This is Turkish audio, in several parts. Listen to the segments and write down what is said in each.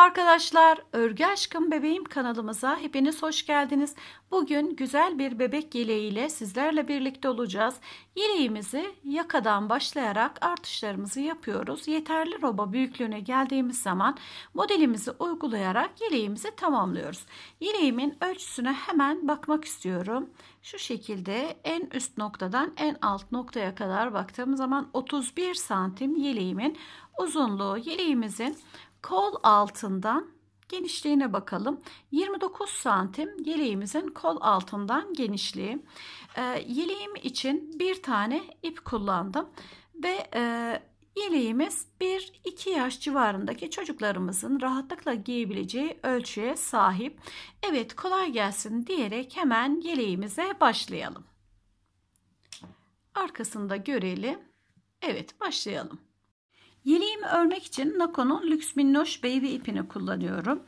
arkadaşlar, Örgü Aşkım Bebeğim kanalımıza hepiniz hoş geldiniz. Bugün güzel bir bebek yeleği ile sizlerle birlikte olacağız. Yeleğimizi yakadan başlayarak artışlarımızı yapıyoruz. Yeterli roba büyüklüğüne geldiğimiz zaman modelimizi uygulayarak yeleğimizi tamamlıyoruz. Yeleğimin ölçüsüne hemen bakmak istiyorum. Şu şekilde en üst noktadan en alt noktaya kadar baktığım zaman 31 santim yeleğimin uzunluğu yeleğimizin Kol altından genişliğine bakalım. 29 santim yeleğimizin kol altından genişliği. E, yeleğim için bir tane ip kullandım ve e, yeleğimiz 1-2 yaş civarındaki çocuklarımızın rahatlıkla giyebileceği ölçüye sahip. Evet kolay gelsin diyerek hemen yeleğimize başlayalım. Arkasında görelim. Evet başlayalım. Yeleğimi örmek için Nako'nun Lüks Minnoş Baby ipini kullanıyorum.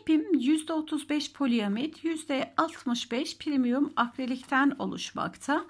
İpim %35 poliamid, %65 premium akrilikten oluşmakta.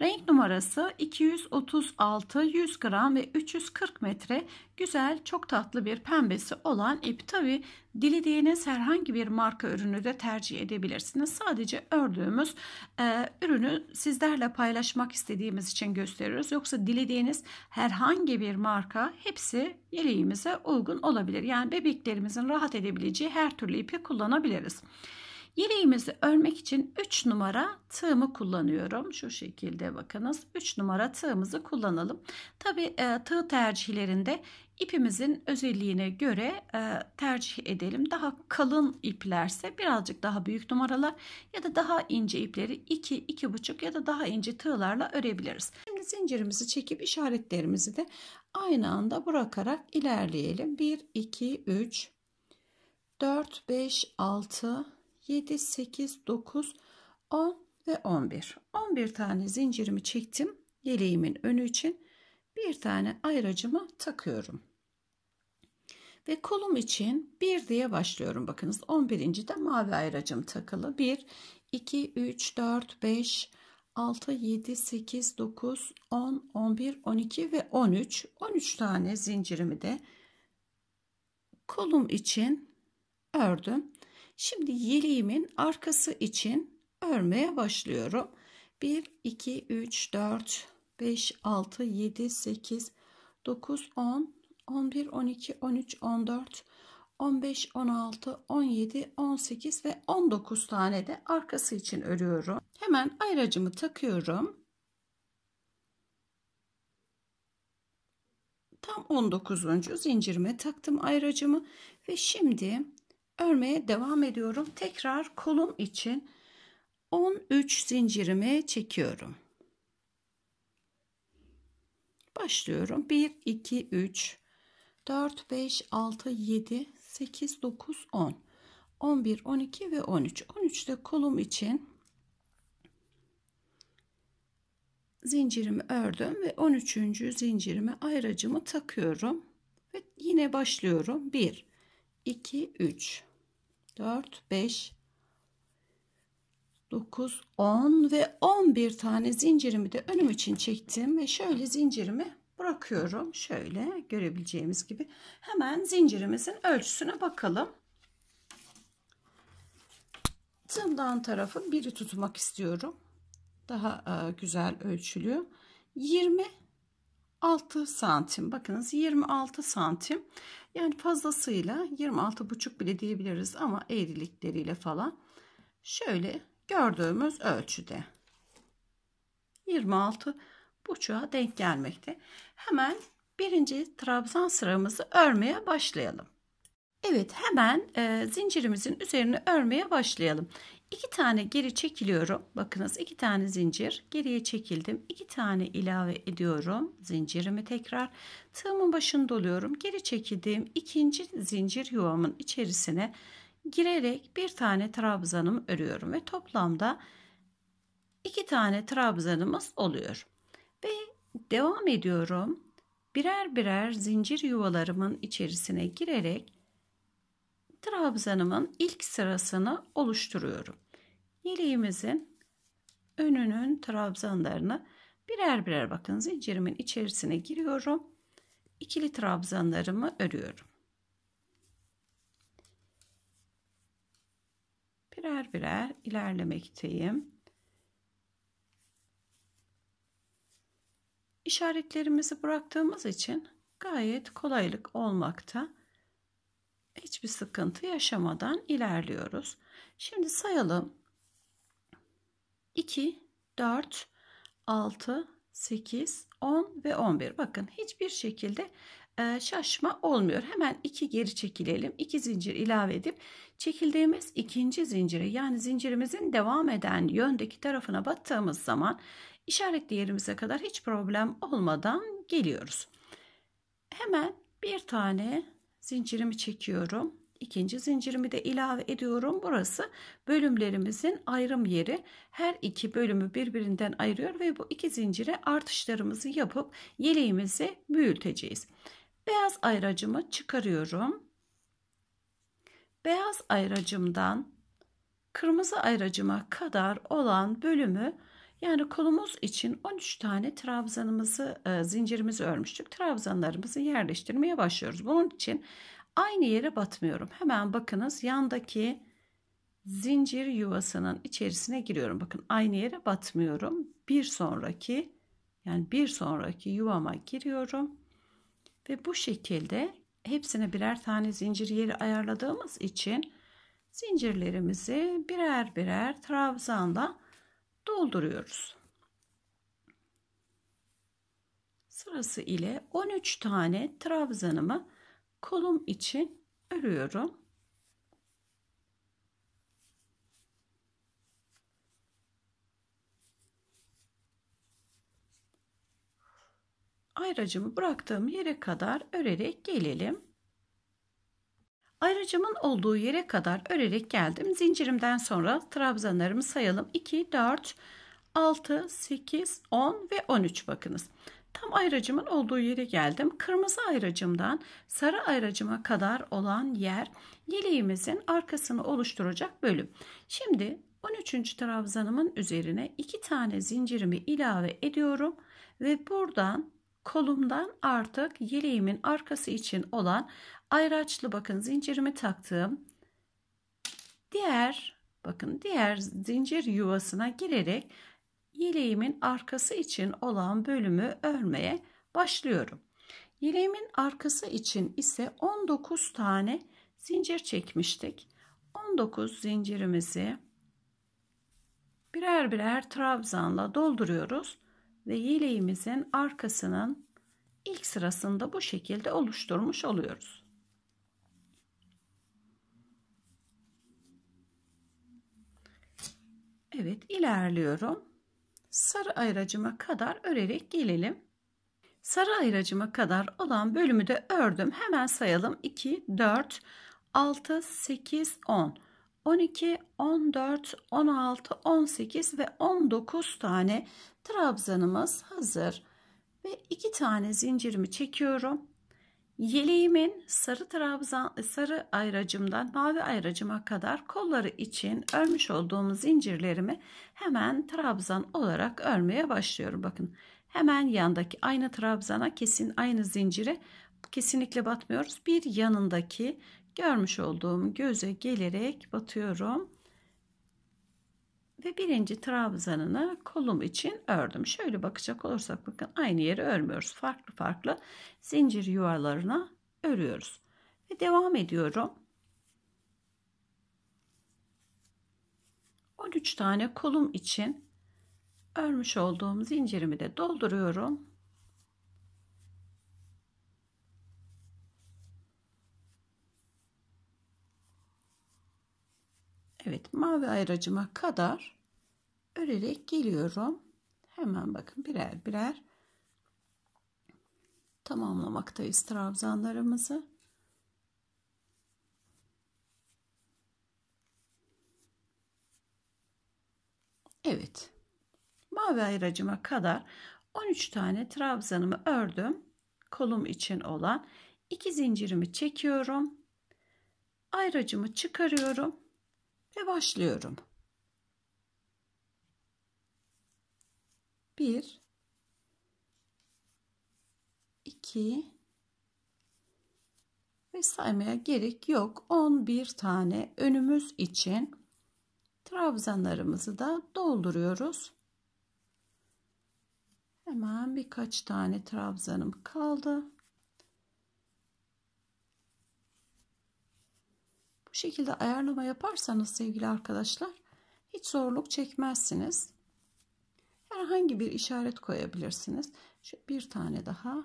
Renk numarası 236 100 gram ve 340 metre güzel çok tatlı bir pembesi olan ip. Tabi dilediğiniz herhangi bir marka ürünü de tercih edebilirsiniz. Sadece ördüğümüz e, ürünü sizlerle paylaşmak istediğimiz için gösteriyoruz. Yoksa dilediğiniz herhangi bir marka hepsi yeleğimize uygun olabilir. Yani bebeklerimizin rahat edebileceği her türlü ipi kullanabiliriz. Yeleğimizi örmek için 3 numara tığımı kullanıyorum. Şu şekilde bakınız 3 numara tığımızı kullanalım. Tabi e, tığ tercihlerinde ipimizin özelliğine göre e, tercih edelim. Daha kalın iplerse birazcık daha büyük numaralar ya da daha ince ipleri 2, 2,5 ya da daha ince tığlarla örebiliriz. Şimdi zincirimizi çekip işaretlerimizi de aynı anda bırakarak ilerleyelim. 1, 2, 3, 4, 5, 6, 7 8 9 10 ve 11 11 tane zincirimi çektim yeleğimin önü için bir tane ayracımı takıyorum ve kolum için 1 diye başlıyorum bakınız 11. de mavi ayracım takılı 1 2 3 4 5 6 7 8 9 10 11 12 ve 13 13 tane zincirimi de kolum için ördüm Şimdi yeleğimin arkası için örmeye başlıyorum. 1, 2, 3, 4, 5, 6, 7, 8, 9, 10, 11, 12, 13, 14, 15, 16, 17, 18 ve 19 tane de arkası için örüyorum. Hemen ayracımı takıyorum. Tam 19. zincirime taktım ayracımı ve şimdi örmeye devam ediyorum. Tekrar kolum için 13 zincirimi çekiyorum. Başlıyorum. 1 2 3 4 5 6 7 8 9 10 11 12 ve 13. 13'te kolum için zincirimi ördüm ve 13. zincirime ayracımı takıyorum ve yine başlıyorum. 1 2, 3, 4, 5, 9, 10 ve 11 tane zincirimi de önüm için çektim ve şöyle zincirimi bırakıyorum. Şöyle görebileceğimiz gibi hemen zincirimizin ölçüsüne bakalım. Tığımdan tarafı biri tutmak istiyorum. Daha e, güzel ölçülüyor. 26 santim. Bakınız 26 santim. Yani fazlasıyla 26,5 bile diyebiliriz ama eğrilikleriyle falan. Şöyle gördüğümüz ölçüde 26 buçuğa denk gelmekte. Hemen birinci trabzan sıramızı örmeye başlayalım. Evet hemen e, zincirimizin üzerine örmeye başlayalım. 2 tane geri çekiliyorum. Bakınız 2 tane zincir geriye çekildim. 2 tane ilave ediyorum. Zincirimi tekrar tığımın başını doluyorum. Geri çekildiğim ikinci zincir yuvamın içerisine girerek bir tane trabzanımı örüyorum ve toplamda 2 tane trabzanımız oluyor. Ve devam ediyorum. Birer birer zincir yuvalarımın içerisine girerek trabzanımın ilk sırasını oluşturuyorum. Yeleğimizin önünün trabzanlarını birer birer bakın zincirimin içerisine giriyorum. İkili trabzanlarımı örüyorum. Birer birer ilerlemekteyim. İşaretlerimizi bıraktığımız için gayet kolaylık olmakta. Hiçbir sıkıntı yaşamadan ilerliyoruz. Şimdi sayalım. 2, 4, 6, 8, 10 ve 11. Bakın hiçbir şekilde e, şaşma olmuyor. Hemen iki geri çekilelim. 2 zincir ilave edip çekildiğimiz ikinci zincire yani zincirimizin devam eden yöndeki tarafına battığımız zaman işaretli yerimize kadar hiç problem olmadan geliyoruz. Hemen bir tane zincirimi çekiyorum ikinci zincirimi de ilave ediyorum. Burası bölümlerimizin ayrım yeri. Her iki bölümü birbirinden ayırıyor ve bu iki zincire artışlarımızı yapıp yeleğimizi büyüteceğiz. Beyaz ayracımı çıkarıyorum. Beyaz ayracımdan kırmızı ayracıma kadar olan bölümü yani kolumuz için 13 tane trabzanımızı, e, zincirimizi örmüştük. Trabzanlarımızı yerleştirmeye başlıyoruz. Bunun için Aynı yere batmıyorum. Hemen bakınız yandaki zincir yuvasının içerisine giriyorum. Bakın aynı yere batmıyorum. Bir sonraki yani bir sonraki yuvama giriyorum. Ve bu şekilde hepsine birer tane zincir yeri ayarladığımız için zincirlerimizi birer birer trabzanla dolduruyoruz. Sırası ile 13 tane trabzanımı kolum için örüyorum. ayracımı bıraktığım yere kadar örerek gelelim. Ayracımın olduğu yere kadar örerek geldim. Zincirimden sonra trabzanlarımı sayalım. 2, 4, 6, 8, 10 ve 13 bakınız. Tam ayracımın olduğu yere geldim. Kırmızı ayracımdan sarı ayracıma kadar olan yer yeleğimizin arkasını oluşturacak bölüm. Şimdi 13. trabzanımın üzerine 2 tane zincirimi ilave ediyorum ve buradan kolumdan artık yeleğimin arkası için olan ayraçlı bakın zincirimi taktığım diğer bakın diğer zincir yuvasına girerek yeleğimin arkası için olan bölümü örmeye başlıyorum. Yeleğimin arkası için ise 19 tane zincir çekmiştik. 19 zincirimizi birer birer trabzanla dolduruyoruz ve yeleğimizin arkasının ilk sırasında bu şekilde oluşturmuş oluyoruz. Evet ilerliyorum sarı ayracıma kadar örerek gelelim. Sarı ayracıma kadar olan bölümü de ördüm. Hemen sayalım. 2, 4, 6, 8, 10. 12, 14, 16, 18 ve 19 tane trabzanımız hazır. Ve 2 tane zincirimi çekiyorum. Yeleğimin sarı trabzan sarı ayracımdan mavi ayracıma kadar kolları için örmüş olduğum zincirlerimi hemen trabzan olarak örmeye başlıyorum. Bakın hemen yandaki aynı trabzana kesin aynı zincire kesinlikle batmıyoruz. Bir yanındaki görmüş olduğum göze gelerek batıyorum ve birinci trabzanını kolum için ördüm. Şöyle bakacak olursak bakın aynı yeri örmüyoruz. Farklı farklı zincir yuvalarına örüyoruz. Ve devam ediyorum. 13 tane kolum için örmüş olduğum zincirimi de dolduruyorum Evet mavi ayracıma kadar örerek geliyorum. Hemen bakın birer birer tamamlamaktayız trabzanlarımızı. Evet. Mavi ayracıma kadar 13 tane trabzanımı ördüm. Kolum için olan 2 zincirimi çekiyorum. Ayracımı çıkarıyorum ve başlıyorum. 1 2 ve saymaya gerek yok. 11 tane önümüz için trabzanlarımızı da dolduruyoruz. Hemen birkaç tane trabzanım kaldı. Bu şekilde ayarlama yaparsanız sevgili arkadaşlar hiç zorluk çekmezsiniz. Herhangi bir işaret koyabilirsiniz. Şu bir tane daha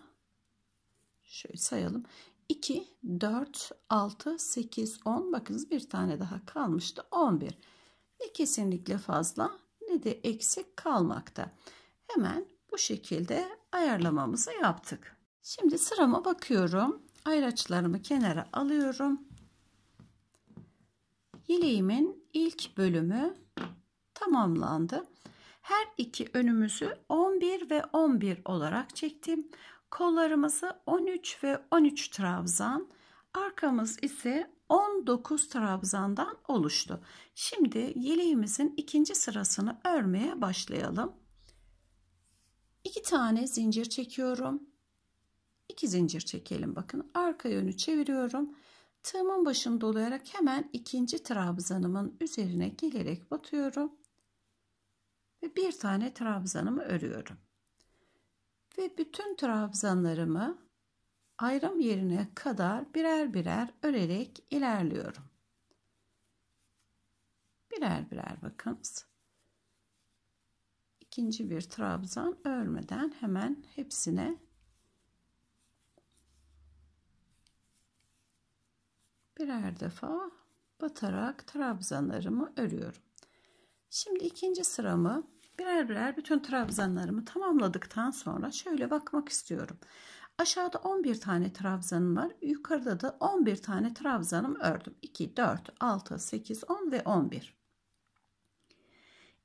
şöyle sayalım. 2, 4, 6, 8, 10 bakınız bir tane daha kalmıştı 11. Ne kesinlikle fazla ne de eksik kalmakta. Hemen bu şekilde ayarlamamızı yaptık. Şimdi sırama bakıyorum. Ayraçlarımı kenara alıyorum. Yeleğimin ilk bölümü tamamlandı. Her iki önümüzü 11 ve 11 olarak çektim. Kollarımızı 13 ve 13 trabzan, arkamız ise 19 trabzandan oluştu. Şimdi yeleğimizin ikinci sırasını örmeye başlayalım. 2 tane zincir çekiyorum. 2 zincir çekelim bakın. Arka yönü çeviriyorum. Tığımın başım dolayarak hemen ikinci trabzanımın üzerine gelerek batıyorum. Ve bir tane trabzanımı örüyorum. Ve bütün trabzanlarımı ayrım yerine kadar birer birer örerek ilerliyorum. Birer birer bakınız. İkinci bir trabzan örmeden hemen hepsine birer defa batarak trabzanlarımı örüyorum. Şimdi ikinci sıramı birer birer bütün trabzanlarımı tamamladıktan sonra şöyle bakmak istiyorum. Aşağıda 11 tane trabzanım var. Yukarıda da 11 tane trabzanım ördüm. 2, 4, 6, 8, 10 ve 11.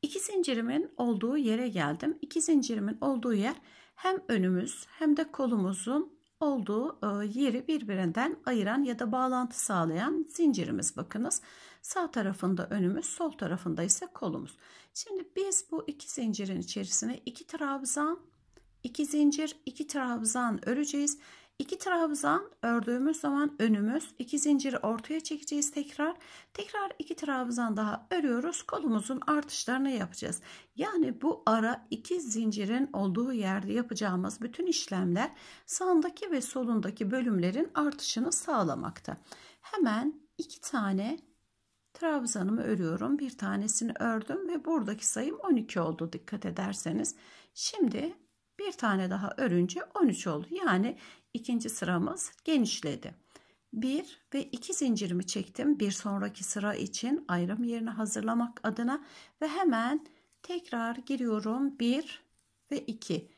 İki zincirimin olduğu yere geldim. İki zincirimin olduğu yer hem önümüz hem de kolumuzun olduğu e, yeri birbirinden ayıran ya da bağlantı sağlayan zincirimiz bakınız. Sağ tarafında önümüz, sol tarafında ise kolumuz. Şimdi biz bu iki zincirin içerisine iki trabzan, iki zincir, iki trabzan öreceğiz. İki trabzan ördüğümüz zaman önümüz iki zinciri ortaya çekeceğiz tekrar. Tekrar iki trabzan daha örüyoruz. Kolumuzun artışlarını yapacağız. Yani bu ara iki zincirin olduğu yerde yapacağımız bütün işlemler sağındaki ve solundaki bölümlerin artışını sağlamakta. Hemen iki tane trabzanımı örüyorum. Bir tanesini ördüm ve buradaki sayım 12 oldu dikkat ederseniz. Şimdi bir tane daha örünce 13 oldu. Yani ikinci sıramız genişledi. 1 ve 2 zincirimi çektim. Bir sonraki sıra için ayrım yerini hazırlamak adına ve hemen tekrar giriyorum. 1 ve 2.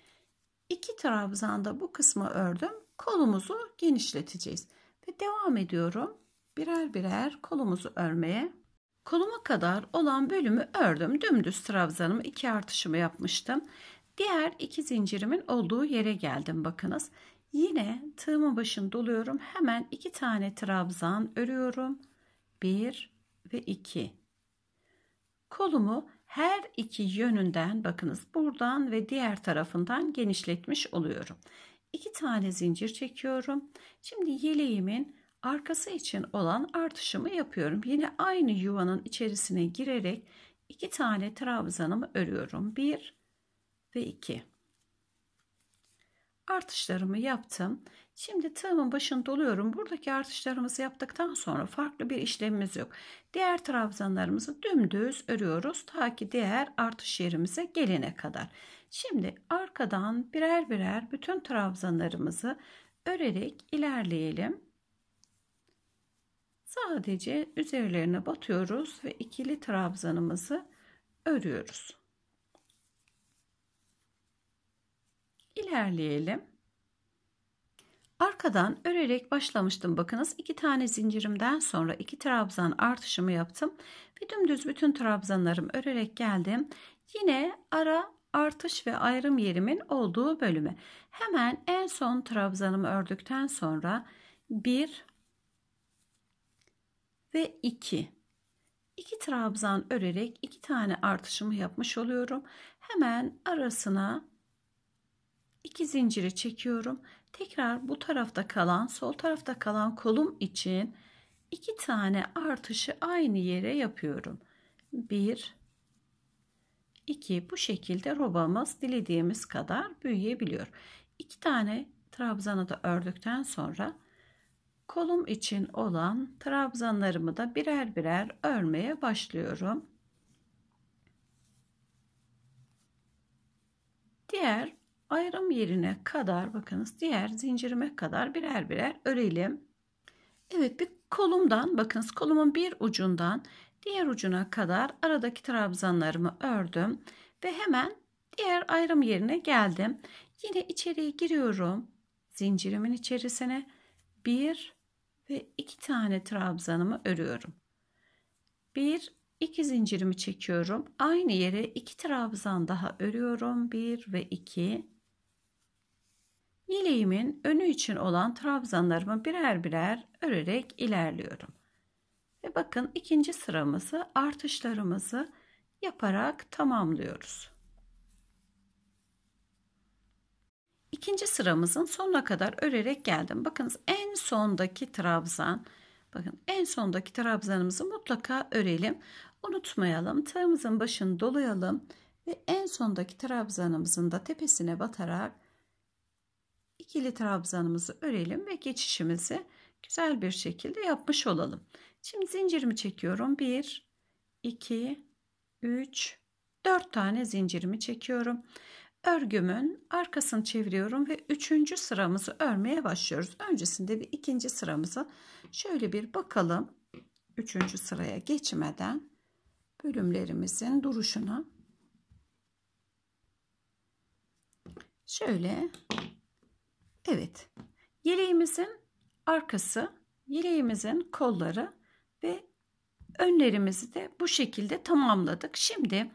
2 trabzanda bu kısmı ördüm. Kolumuzu genişleteceğiz. Ve devam ediyorum. Birer birer kolumuzu örmeye. Koluma kadar olan bölümü ördüm. Dümdüz trabzanımı iki artışımı yapmıştım. Diğer iki zincirimin olduğu yere geldim. Bakınız Yine tığımın başını doluyorum. Hemen iki tane trabzan örüyorum. Bir ve iki. Kolumu her iki yönünden bakınız buradan ve diğer tarafından genişletmiş oluyorum. İki tane zincir çekiyorum. Şimdi yeleğimin arkası için olan artışımı yapıyorum. Yine aynı yuvanın içerisine girerek iki tane trabzanımı örüyorum. Bir ve iki artışlarımı yaptım. Şimdi tığımın başını doluyorum. Buradaki artışlarımızı yaptıktan sonra farklı bir işlemimiz yok. Diğer trabzanlarımızı dümdüz örüyoruz ta ki diğer artış yerimize gelene kadar. Şimdi arkadan birer birer bütün trabzanlarımızı örerek ilerleyelim. Sadece üzerlerine batıyoruz ve ikili trabzanımızı örüyoruz. ilerleyelim. Arkadan örerek başlamıştım. Bakınız iki tane zincirimden sonra iki trabzan artışımı yaptım. Ve dümdüz bütün trabzanlarım örerek geldim. Yine ara artış ve ayrım yerimin olduğu bölüme. Hemen en son trabzanımı ördükten sonra 1 ve 2 2 trabzan örerek 2 tane artışımı yapmış oluyorum. Hemen arasına 2 zinciri çekiyorum. Tekrar bu tarafta kalan sol tarafta kalan kolum için iki tane artışı aynı yere yapıyorum. 1 2 bu şekilde robamız dilediğimiz kadar büyüyebiliyor. 2 tane trabzanı da ördükten sonra kolum için olan trabzanlarımı da birer birer örmeye başlıyorum. Diğer ayrım yerine kadar bakınız diğer zincirime kadar birer birer örelim. Evet bir kolumdan bakınız kolumun bir ucundan diğer ucuna kadar aradaki trabzanlarımı ördüm ve hemen diğer ayrım yerine geldim. Yine içeriye giriyorum. Zincirimin içerisine bir ve iki tane trabzanımı örüyorum. Bir, iki zincirimi çekiyorum. Aynı yere iki trabzan daha örüyorum. Bir ve iki. Yeleğimin önü için olan trabzanlarımı birer birer örerek ilerliyorum. Ve bakın ikinci sıramızı artışlarımızı yaparak tamamlıyoruz. İkinci sıramızın sonuna kadar örerek geldim. Bakınız en sondaki trabzan. Bakın en sondaki trabzanımızı mutlaka örelim. Unutmayalım. Tığımızın başını dolayalım ve en sondaki trabzanımızın da tepesine batarak ikili trabzanımızı örelim ve geçişimizi güzel bir şekilde yapmış olalım. Şimdi zincirimi çekiyorum. 1, 2, 3, 4 tane zincirimi çekiyorum. Örgümün arkasını çeviriyorum ve üçüncü sıramızı örmeye başlıyoruz. Öncesinde bir ikinci sıramızı şöyle bir bakalım. Üçüncü sıraya geçmeden bölümlerimizin duruşuna şöyle Evet. Yeleğimizin arkası, yeleğimizin kolları ve önlerimizi de bu şekilde tamamladık. Şimdi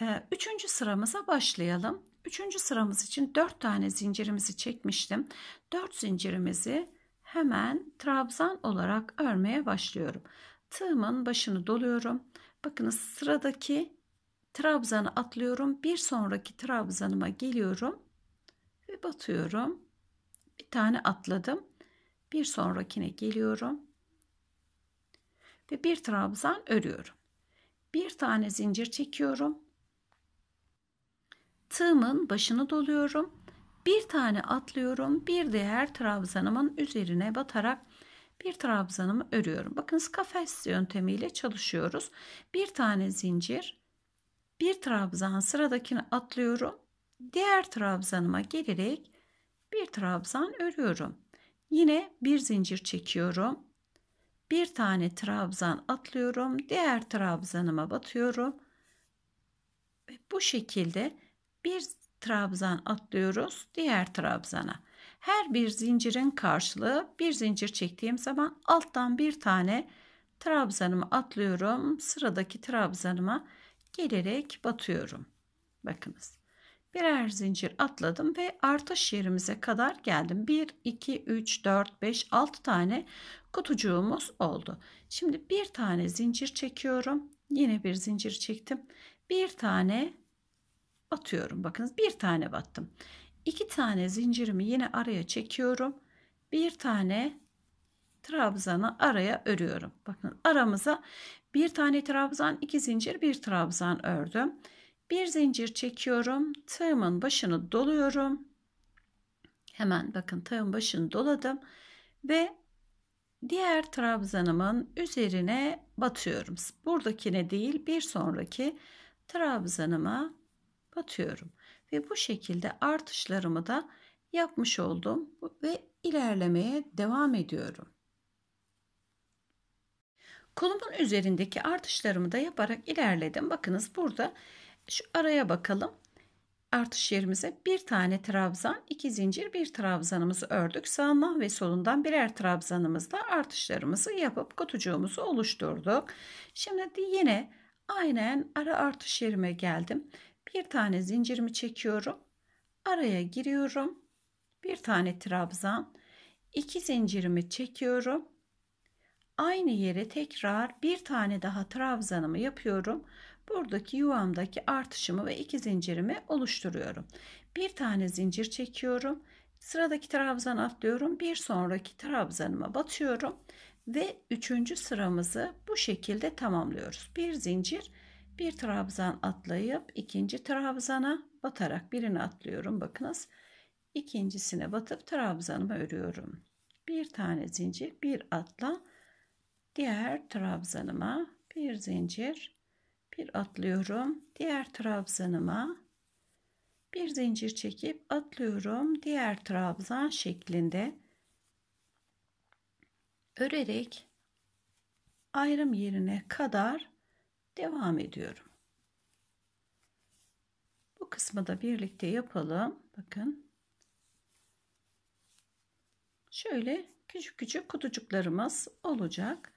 e, üçüncü sıramıza başlayalım. Üçüncü sıramız için dört tane zincirimizi çekmiştim. Dört zincirimizi hemen trabzan olarak örmeye başlıyorum. Tığımın başını doluyorum. Bakınız sıradaki trabzanı atlıyorum. Bir sonraki trabzanıma geliyorum ve batıyorum bir tane atladım. Bir sonrakine geliyorum. Ve bir trabzan örüyorum. Bir tane zincir çekiyorum. Tığımın başını doluyorum. Bir tane atlıyorum. Bir diğer trabzanımın üzerine batarak bir trabzanımı örüyorum. Bakın kafes yöntemiyle çalışıyoruz. Bir tane zincir, bir trabzan sıradakini atlıyorum. Diğer trabzanıma gelerek bir trabzan örüyorum. Yine bir zincir çekiyorum. Bir tane trabzan atlıyorum. Diğer trabzanıma batıyorum. Ve bu şekilde bir trabzan atlıyoruz diğer trabzana. Her bir zincirin karşılığı bir zincir çektiğim zaman alttan bir tane trabzanımı atlıyorum. Sıradaki trabzanıma gelerek batıyorum. Bakınız birer zincir atladım ve artış yerimize kadar geldim. 1, 2, 3, 4, 5, 6 tane kutucuğumuz oldu. Şimdi bir tane zincir çekiyorum. Yine bir zincir çektim. Bir tane atıyorum. Bakınız bir tane battım. İki tane zincirimi yine araya çekiyorum. Bir tane trabzanı araya örüyorum. Bakın aramıza bir tane trabzan, iki zincir, bir trabzan ördüm. Bir zincir çekiyorum. Tığımın başını doluyorum. Hemen bakın tığın başını doladım ve diğer trabzanımın üzerine batıyorum. Buradakine değil bir sonraki trabzanıma batıyorum. Ve bu şekilde artışlarımı da yapmış oldum ve ilerlemeye devam ediyorum. Kolumun üzerindeki artışlarımı da yaparak ilerledim. Bakınız burada şu araya bakalım. Artış yerimize bir tane trabzan, iki zincir, bir trabzanımızı ördük. Sağından ve solundan birer trabzanımızla artışlarımızı yapıp kutucuğumuzu oluşturduk. Şimdi yine aynen ara artış yerime geldim. Bir tane zincirimi çekiyorum. Araya giriyorum. Bir tane trabzan, iki zincirimi çekiyorum. Aynı yere tekrar bir tane daha trabzanımı yapıyorum buradaki yuvamdaki artışımı ve iki zincirimi oluşturuyorum. Bir tane zincir çekiyorum. Sıradaki trabzan atlıyorum. Bir sonraki trabzanıma batıyorum ve üçüncü sıramızı bu şekilde tamamlıyoruz. Bir zincir, bir trabzan atlayıp ikinci trabzana batarak birini atlıyorum. Bakınız ikincisine batıp trabzanımı örüyorum. Bir tane zincir, bir atla diğer trabzanıma bir zincir, bir atlıyorum diğer trabzanıma bir zincir çekip atlıyorum diğer trabzan şeklinde örerek ayrım yerine kadar devam ediyorum. Bu kısmı da birlikte yapalım. Bakın. Şöyle küçük küçük kutucuklarımız olacak.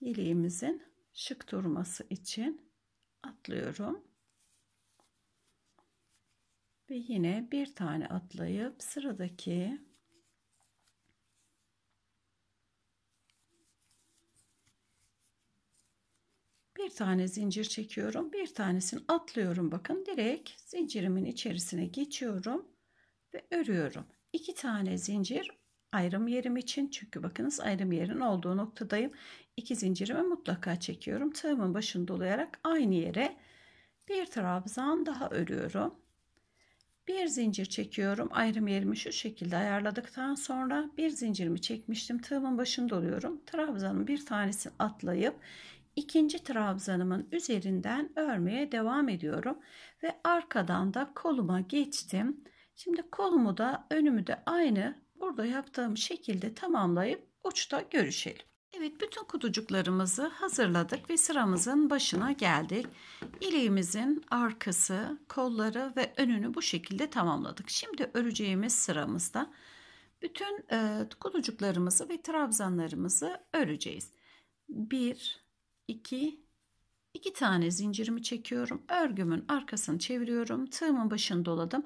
Yeleğimizin şık durması için atlıyorum. Ve yine bir tane atlayıp sıradaki bir tane zincir çekiyorum. Bir tanesini atlıyorum. Bakın direkt zincirimin içerisine geçiyorum ve örüyorum. İki tane zincir ayrım yerim için. Çünkü bakınız ayrım yerin olduğu noktadayım. İki zincirimi mutlaka çekiyorum. Tığımın başını dolayarak aynı yere bir trabzan daha örüyorum. Bir zincir çekiyorum. Ayrım yerimi şu şekilde ayarladıktan sonra bir zincirimi çekmiştim. Tığımın başını doluyorum. Trabzanın bir tanesini atlayıp ikinci trabzanımın üzerinden örmeye devam ediyorum. Ve arkadan da koluma geçtim. Şimdi kolumu da önümü de aynı burada yaptığım şekilde tamamlayıp uçta görüşelim. Evet bütün kutucuklarımızı hazırladık ve sıramızın başına geldik. İleğimizin arkası, kolları ve önünü bu şekilde tamamladık. Şimdi öreceğimiz sıramızda bütün e, kutucuklarımızı ve trabzanlarımızı öreceğiz. 1 2 2 tane zincirimi çekiyorum. Örgümün arkasını çeviriyorum. Tığımın başını doladım.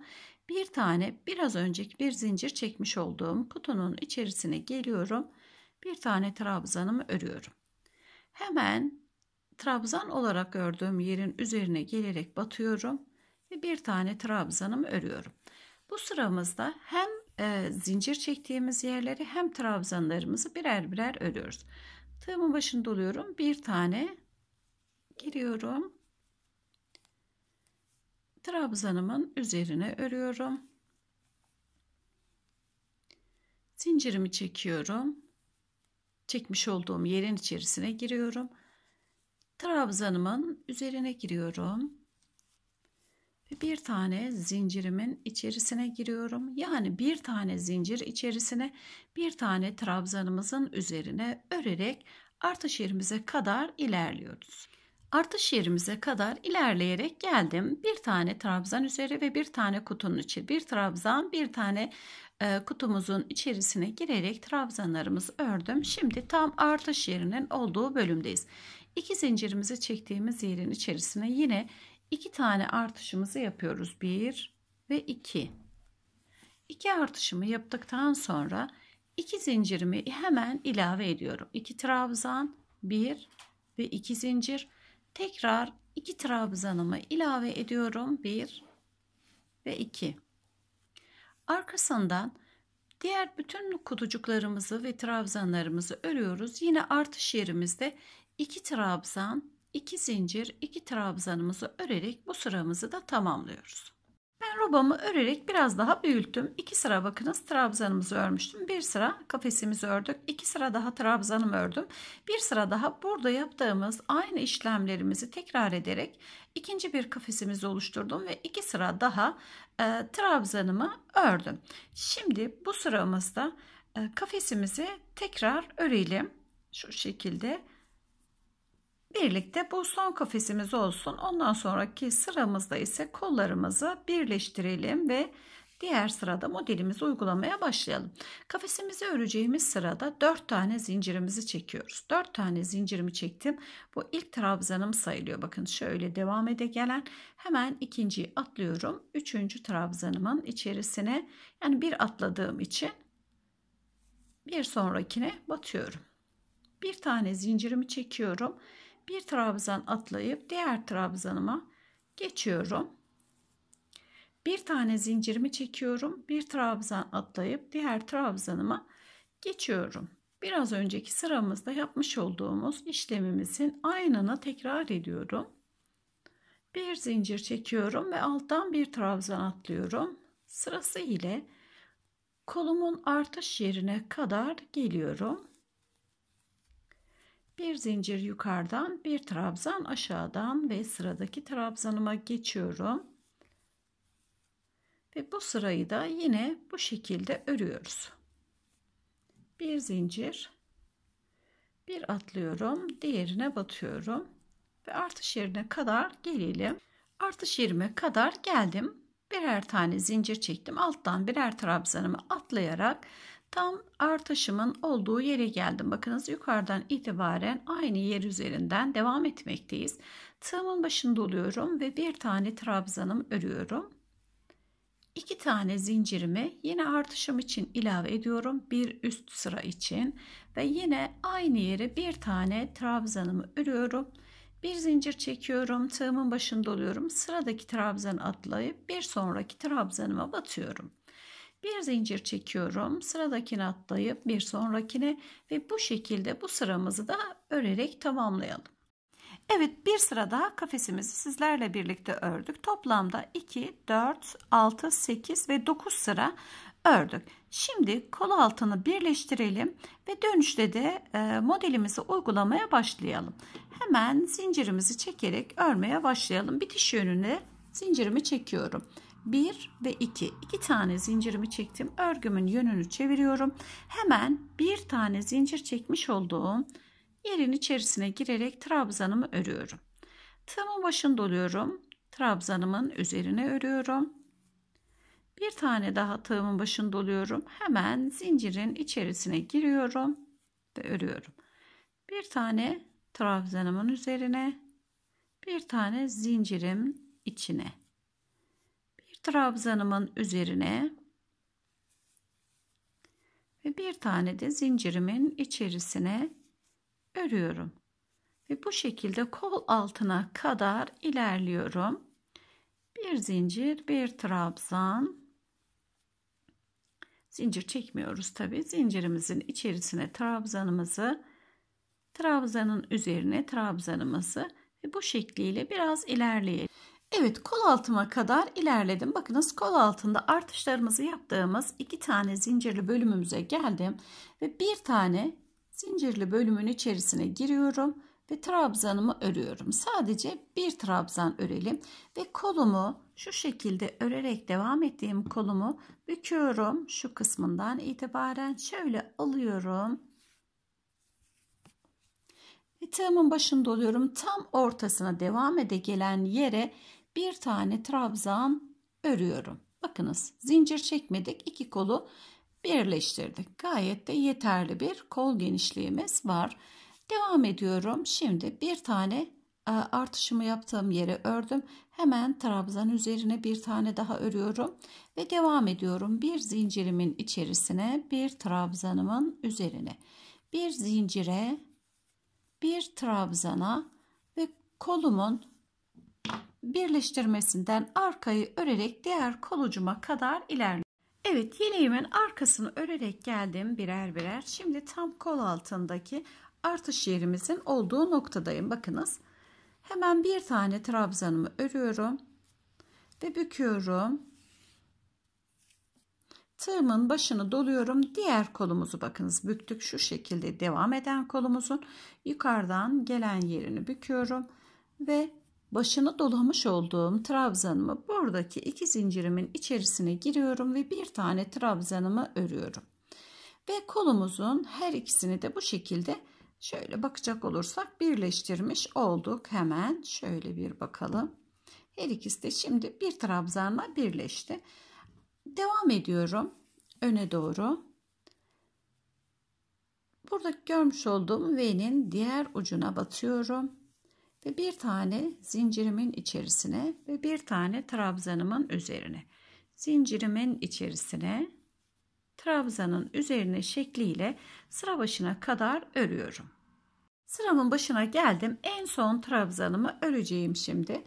Bir tane biraz önceki bir zincir çekmiş olduğum kutunun içerisine geliyorum. Bir tane trabzanımı örüyorum. Hemen trabzan olarak ördüğüm yerin üzerine gelerek batıyorum ve bir tane trabzanımı örüyorum. Bu sıramızda hem e, zincir çektiğimiz yerleri hem trabzanlarımızı birer birer örüyoruz. Tığımın başını doluyorum. Bir tane giriyorum trabzanımın üzerine örüyorum. Zincirimi çekiyorum. Çekmiş olduğum yerin içerisine giriyorum. Trabzanımın üzerine giriyorum. Ve bir tane zincirimin içerisine giriyorum. Yani bir tane zincir içerisine bir tane trabzanımızın üzerine örerek artış yerimize kadar ilerliyoruz. Artış yerimize kadar ilerleyerek geldim. Bir tane trabzan üzeri ve bir tane kutunun içi. Bir trabzan bir tane e, kutumuzun içerisine girerek trabzanlarımızı ördüm. Şimdi tam artış yerinin olduğu bölümdeyiz. İki zincirimizi çektiğimiz yerin içerisine yine iki tane artışımızı yapıyoruz. Bir ve iki. İki artışımı yaptıktan sonra iki zincirimi hemen ilave ediyorum. İki trabzan, bir ve iki zincir Tekrar iki trabzanımı ilave ediyorum. 1 ve 2. Arkasından diğer bütün kutucuklarımızı ve trabzanlarımızı örüyoruz. Yine artış yerimizde iki trabzan, iki zincir, iki trabzanımızı örerek bu sıramızı da tamamlıyoruz. Ben robamı örerek biraz daha büyüttüm. İki sıra bakınız trabzanımızı örmüştüm. Bir sıra kafesimizi ördük. İki sıra daha trabzanımı ördüm. Bir sıra daha burada yaptığımız aynı işlemlerimizi tekrar ederek ikinci bir kafesimizi oluşturdum ve iki sıra daha e, trabzanımı ördüm. Şimdi bu sıramızda e, kafesimizi tekrar örelim. Şu şekilde birlikte bu son kafesimiz olsun. Ondan sonraki sıramızda ise kollarımızı birleştirelim ve diğer sırada modelimizi uygulamaya başlayalım. Kafesimizi öreceğimiz sırada 4 tane zincirimizi çekiyoruz. 4 tane zincirimi çektim. Bu ilk trabzanım sayılıyor. Bakın şöyle devam ede gelen hemen ikinciyi atlıyorum. Üçüncü trabzanımın içerisine yani bir atladığım için bir sonrakine batıyorum. Bir tane zincirimi çekiyorum bir trabzan atlayıp diğer trabzanıma geçiyorum. Bir tane zincirimi çekiyorum. Bir trabzan atlayıp diğer trabzanıma geçiyorum. Biraz önceki sıramızda yapmış olduğumuz işlemimizin aynını tekrar ediyorum. Bir zincir çekiyorum ve alttan bir trabzan atlıyorum. Sırası ile kolumun artış yerine kadar geliyorum. Bir zincir yukarıdan, bir trabzan aşağıdan ve sıradaki trabzanıma geçiyorum. Ve bu sırayı da yine bu şekilde örüyoruz. Bir zincir, bir atlıyorum, diğerine batıyorum ve artış yerine kadar gelelim. Artış yerime kadar geldim. Birer tane zincir çektim. Alttan birer trabzanımı atlayarak Tam artışımın olduğu yere geldim. Bakınız yukarıdan itibaren aynı yer üzerinden devam etmekteyiz. Tığımın başında oluyorum ve bir tane trabzanım örüyorum. İki tane zincirimi yine artışım için ilave ediyorum bir üst sıra için ve yine aynı yere bir tane trabzanımı örüyorum. Bir zincir çekiyorum, tığımın başında oluyorum. Sıradaki trabzanı atlayıp bir sonraki trabzanıma batıyorum. Bir zincir çekiyorum. sıradakini atlayıp bir sonrakine ve bu şekilde bu sıramızı da örerek tamamlayalım. Evet bir sıra daha kafesimizi sizlerle birlikte ördük. Toplamda 2, 4, 6, 8 ve 9 sıra ördük. Şimdi kol altını birleştirelim ve dönüşte de e, modelimizi uygulamaya başlayalım. Hemen zincirimizi çekerek örmeye başlayalım. Bitiş yönüne zincirimi çekiyorum. 1 ve 2. 2 tane zincirimi çektim. Örgümün yönünü çeviriyorum. Hemen bir tane zincir çekmiş olduğum yerin içerisine girerek trabzanımı örüyorum. Tığımın başını doluyorum. Trabzanımın üzerine örüyorum. Bir tane daha tığımın başını doluyorum. Hemen zincirin içerisine giriyorum ve örüyorum. Bir tane trabzanımın üzerine, bir tane zincirim içine trabzanımın üzerine ve bir tane de zincirimin içerisine örüyorum. Ve bu şekilde kol altına kadar ilerliyorum. Bir zincir, bir trabzan. Zincir çekmiyoruz tabi. Zincirimizin içerisine trabzanımızı, trabzanın üzerine trabzanımızı ve bu şekliyle biraz ilerleyelim. Evet kol altıma kadar ilerledim. Bakınız kol altında artışlarımızı yaptığımız iki tane zincirli bölümümüze geldim. Ve bir tane zincirli bölümün içerisine giriyorum. Ve trabzanımı örüyorum. Sadece bir trabzan örelim. Ve kolumu şu şekilde örerek devam ettiğim kolumu büküyorum. Şu kısmından itibaren şöyle alıyorum. Ve tığımın başında oluyorum. Tam ortasına devam ede gelen yere bir tane trabzan örüyorum. Bakınız zincir çekmedik. iki kolu birleştirdik. Gayet de yeterli bir kol genişliğimiz var. Devam ediyorum. Şimdi bir tane e, artışımı yaptığım yere ördüm. Hemen trabzan üzerine bir tane daha örüyorum ve devam ediyorum. Bir zincirimin içerisine bir trabzanımın üzerine bir zincire bir trabzana ve kolumun birleştirmesinden arkayı örerek diğer kolucuma kadar ilerliyorum. Evet yeleğimin arkasını örerek geldim birer birer. Şimdi tam kol altındaki artış yerimizin olduğu noktadayım. Bakınız hemen bir tane trabzanımı örüyorum ve büküyorum. Tığımın başını doluyorum. Diğer kolumuzu bakınız büktük şu şekilde devam eden kolumuzun yukarıdan gelen yerini büküyorum ve başını dolamış olduğum trabzanımı buradaki iki zincirimin içerisine giriyorum ve bir tane trabzanımı örüyorum. Ve kolumuzun her ikisini de bu şekilde şöyle bakacak olursak birleştirmiş olduk. Hemen şöyle bir bakalım. Her ikisi de şimdi bir trabzanla birleşti. Devam ediyorum öne doğru. Burada görmüş olduğum V'nin diğer ucuna batıyorum ve bir tane zincirimin içerisine ve bir tane trabzanımın üzerine. Zincirimin içerisine trabzanın üzerine şekliyle sıra başına kadar örüyorum. Sıramın başına geldim. En son trabzanımı öreceğim şimdi.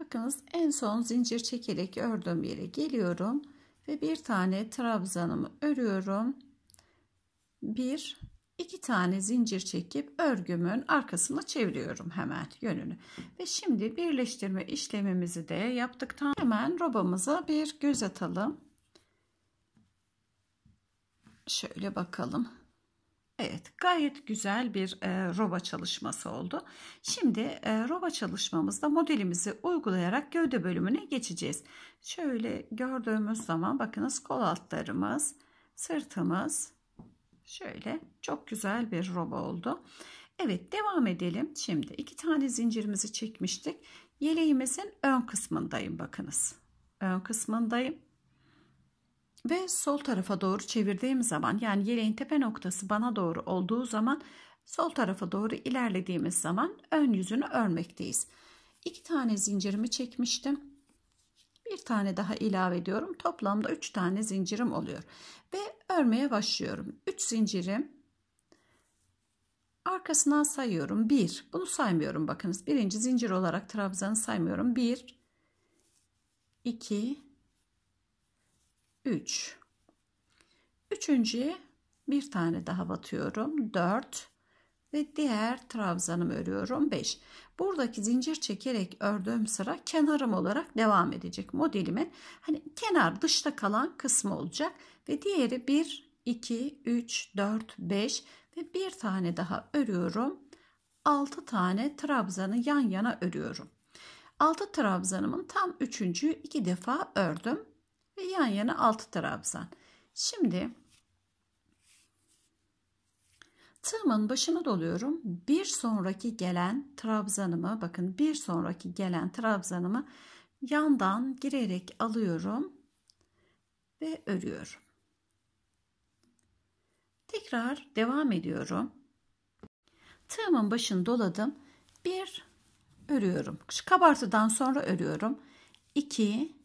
Bakınız en son zincir çekerek ördüğüm yere geliyorum ve bir tane trabzanımı örüyorum. Bir. 2 tane zincir çekip örgümün arkasına çeviriyorum hemen yönünü. Ve şimdi birleştirme işlemimizi de yaptıktan hemen robamıza bir göz atalım. Şöyle bakalım. Evet gayet güzel bir e, roba çalışması oldu. Şimdi e, roba çalışmamızda modelimizi uygulayarak gövde bölümüne geçeceğiz. Şöyle gördüğümüz zaman bakınız kol altlarımız, sırtımız, Şöyle çok güzel bir roba oldu. Evet devam edelim. Şimdi iki tane zincirimizi çekmiştik. Yeleğimizin ön kısmındayım bakınız. Ön kısmındayım. Ve sol tarafa doğru çevirdiğim zaman yani yeleğin tepe noktası bana doğru olduğu zaman sol tarafa doğru ilerlediğimiz zaman ön yüzünü örmekteyiz. İki tane zincirimi çekmiştim bir tane daha ilave ediyorum. Toplamda 3 tane zincirim oluyor. Ve örmeye başlıyorum. 3 zincirim arkasından sayıyorum. 1. Bunu saymıyorum bakınız. Birinci zincir olarak trabzanı saymıyorum. 1 2 3 Üçüncü, bir tane daha batıyorum. 4 ve diğer trabzanımı örüyorum 5. Buradaki zincir çekerek ördüğüm sıra kenarım olarak devam edecek modelimin. Hani kenar dışta kalan kısmı olacak ve diğeri 1 2 3 4 5 ve bir tane daha örüyorum. 6 tane trabzanı yan yana örüyorum. 6 trabzanımın tam üçüncüyü iki defa ördüm ve yan yana 6 trabzan. Şimdi Tığımın başına doluyorum. Bir sonraki gelen trabzanımı bakın bir sonraki gelen trabzanımı yandan girerek alıyorum ve örüyorum. Tekrar devam ediyorum. Tığımın başını doladım. Bir örüyorum. Şu kabartıdan sonra örüyorum. 2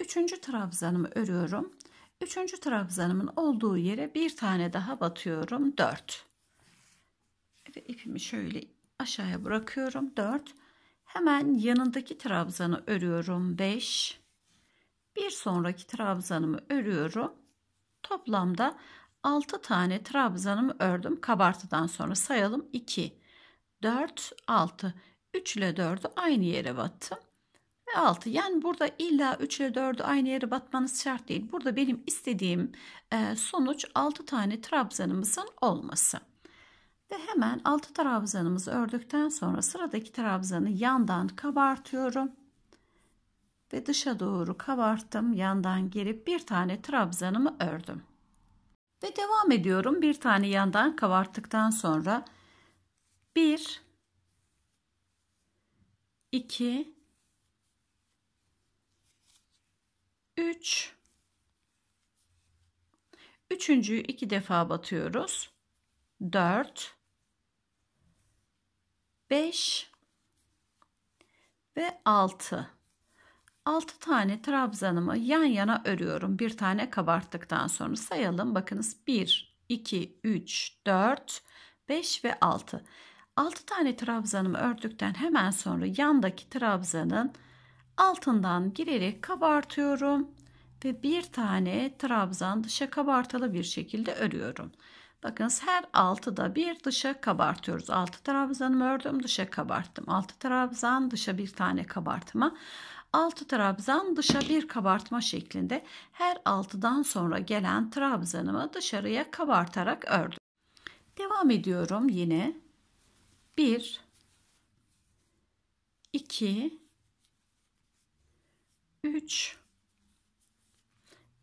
üçüncü trabzanımı örüyorum. Üçüncü trabzanımın olduğu yere bir tane daha batıyorum. Dört Ve ipimi şöyle aşağıya bırakıyorum. Dört. Hemen yanındaki trabzanı örüyorum. Beş. Bir sonraki trabzanımı örüyorum. Toplamda altı tane trabzanımı ördüm. Kabartıdan sonra sayalım. İki, dört, altı. Üç ile dördü aynı yere battım ve 6. Yani burada illa 3 ile 4'ü aynı yere batmanız şart değil. Burada benim istediğim e, sonuç 6 tane trabzanımızın olması. Ve hemen 6 trabzanımızı ördükten sonra sıradaki trabzanı yandan kabartıyorum. Ve dışa doğru kabarttım. Yandan gelip bir tane trabzanımı ördüm. Ve devam ediyorum. Bir tane yandan kabarttıktan sonra 1 2 3 Üçüncüyü iki defa batıyoruz. 4 5 ve 6 6 tane trabzanımı yan yana örüyorum. Bir tane kabarttıktan sonra sayalım. Bakınız 1 2 3 4 5 ve 6. 6 tane trabzanımı ördükten hemen sonra yandaki trabzanın altından girerek kabartıyorum ve bir tane trabzan dışa kabartılı bir şekilde örüyorum. Bakınız her altıda bir dışa kabartıyoruz. Altı trabzanımı ördüm dışa kabarttım. Altı trabzan dışa bir tane kabartma. Altı trabzan dışa bir kabartma şeklinde her altıdan sonra gelen trabzanımı dışarıya kabartarak ördüm. Devam ediyorum yine. 1 2 3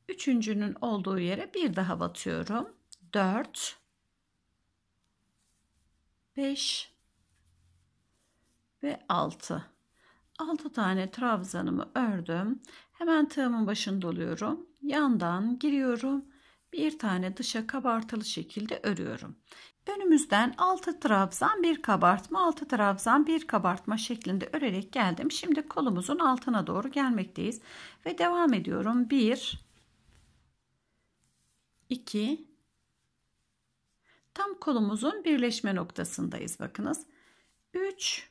üçüncünün olduğu yere bir daha batıyorum 4 5 ve 6 6 tane trabzanımı ördüm hemen tığımın başını doluyorum yandan giriyorum bir tane dışa kabartılı şekilde örüyorum Önümüzden 6 trabzan bir kabartma 6 trabzan bir kabartma şeklinde örerek geldim. Şimdi kolumuzun altına doğru gelmekteyiz. Ve devam ediyorum. 1 2 Tam kolumuzun birleşme noktasındayız bakınız. 3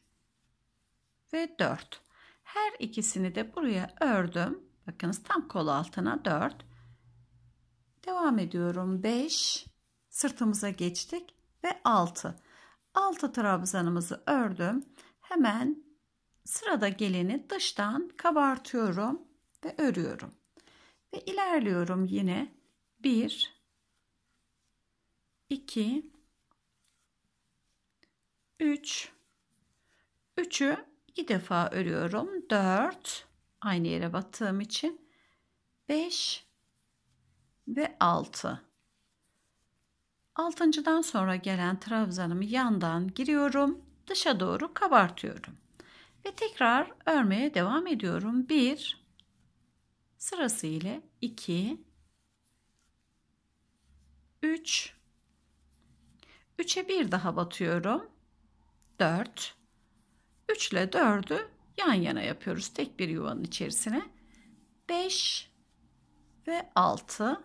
ve 4. Her ikisini de buraya ördüm. Bakınız tam kol altına 4. Devam ediyorum. 5. Sırtımıza geçtik ve 6. 6 trabzanımızı ördüm. Hemen sırada geleni dıştan kabartıyorum ve örüyorum. Ve ilerliyorum yine 1 2 3 3'ü 2 defa örüyorum. 4 aynı yere battığım için 5 ve 6 Altıncıdan sonra gelen trabzanımı yandan giriyorum. Dışa doğru kabartıyorum. Ve tekrar örmeye devam ediyorum. 1 sırasıyla ile 2 3 3'e 1 daha batıyorum. 4 3 ile 4'ü yan yana yapıyoruz tek bir yuvanın içerisine. 5 ve 6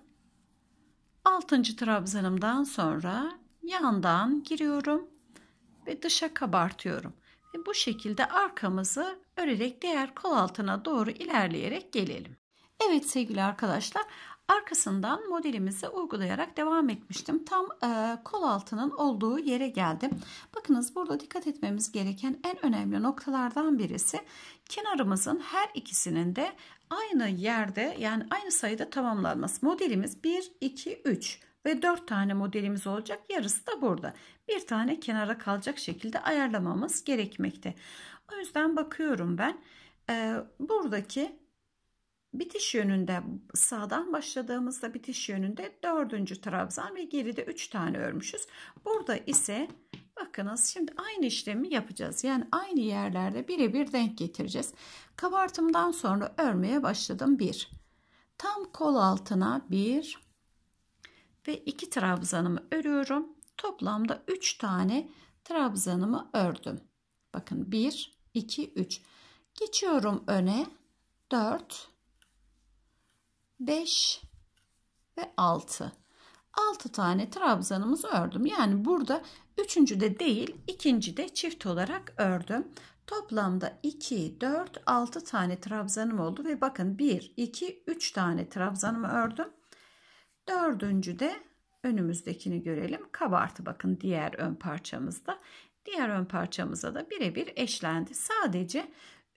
altıncı trabzanımdan sonra yandan giriyorum ve dışa kabartıyorum. Ve bu şekilde arkamızı örerek diğer kol altına doğru ilerleyerek gelelim. Evet sevgili arkadaşlar arkasından modelimizi uygulayarak devam etmiştim. Tam e, kol altının olduğu yere geldim. Bakınız burada dikkat etmemiz gereken en önemli noktalardan birisi kenarımızın her ikisinin de aynı yerde yani aynı sayıda tamamlanması. Modelimiz 1, 2, 3 ve 4 tane modelimiz olacak. Yarısı da burada. Bir tane kenara kalacak şekilde ayarlamamız gerekmekte. O yüzden bakıyorum ben. E, buradaki bitiş yönünde sağdan başladığımızda bitiş yönünde dördüncü trabzan ve geride üç tane örmüşüz. Burada ise Bakınız şimdi aynı işlemi yapacağız. Yani aynı yerlerde birebir denk getireceğiz. Kabartımdan sonra örmeye başladım. 1. Tam kol altına 1 ve 2 trabzanımı örüyorum. Toplamda 3 tane trabzanımı ördüm. Bakın 1, 2, 3. Geçiyorum öne. 4, 5 ve 6. 6 tane trabzanımızı ördüm. Yani burada Üçüncü de değil, ikinci de çift olarak ördüm. Toplamda 2, 4, 6 tane trabzanım oldu ve bakın 1, 2, 3 tane trabzanımı ördüm. Dördüncü de önümüzdekini görelim. Kabartı bakın diğer ön parçamızda. Diğer ön parçamıza da birebir eşlendi. Sadece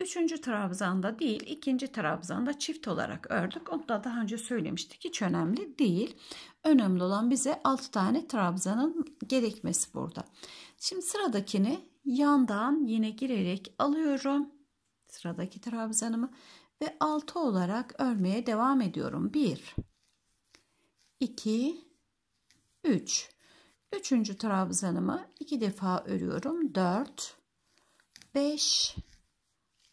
Üçüncü trabzanda değil ikinci trabzanda çift olarak ördük. Onu da daha önce söylemiştik hiç önemli değil. Önemli olan bize 6 tane trabzanın gerekmesi burada. Şimdi sıradakini yandan yine girerek alıyorum. Sıradaki trabzanımı ve 6 olarak örmeye devam ediyorum. 1 2 3 Üçüncü trabzanımı iki defa örüyorum. 4 5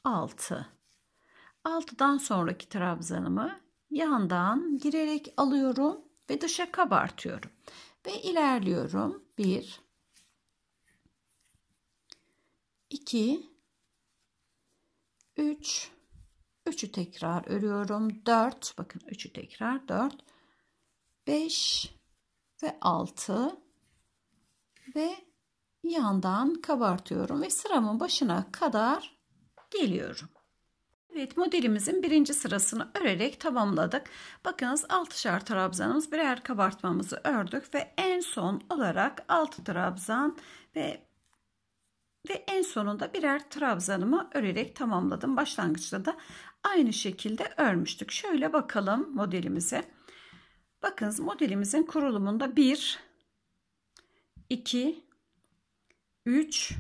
6. 6'dan sonraki trabzanımı yandan girerek alıyorum ve dışa kabartıyorum. Ve ilerliyorum. 1 2 3 3'ü tekrar örüyorum. 4 bakın 3'ü tekrar 4 5 ve 6 ve yandan kabartıyorum ve sıramın başına kadar geliyorum. Evet modelimizin birinci sırasını örerek tamamladık. Bakınız 6'şar trabzanımız birer kabartmamızı ördük ve en son olarak 6 trabzan ve ve en sonunda birer trabzanımı örerek tamamladım. Başlangıçta da aynı şekilde örmüştük. Şöyle bakalım modelimize. Bakınız modelimizin kurulumunda 1 2 3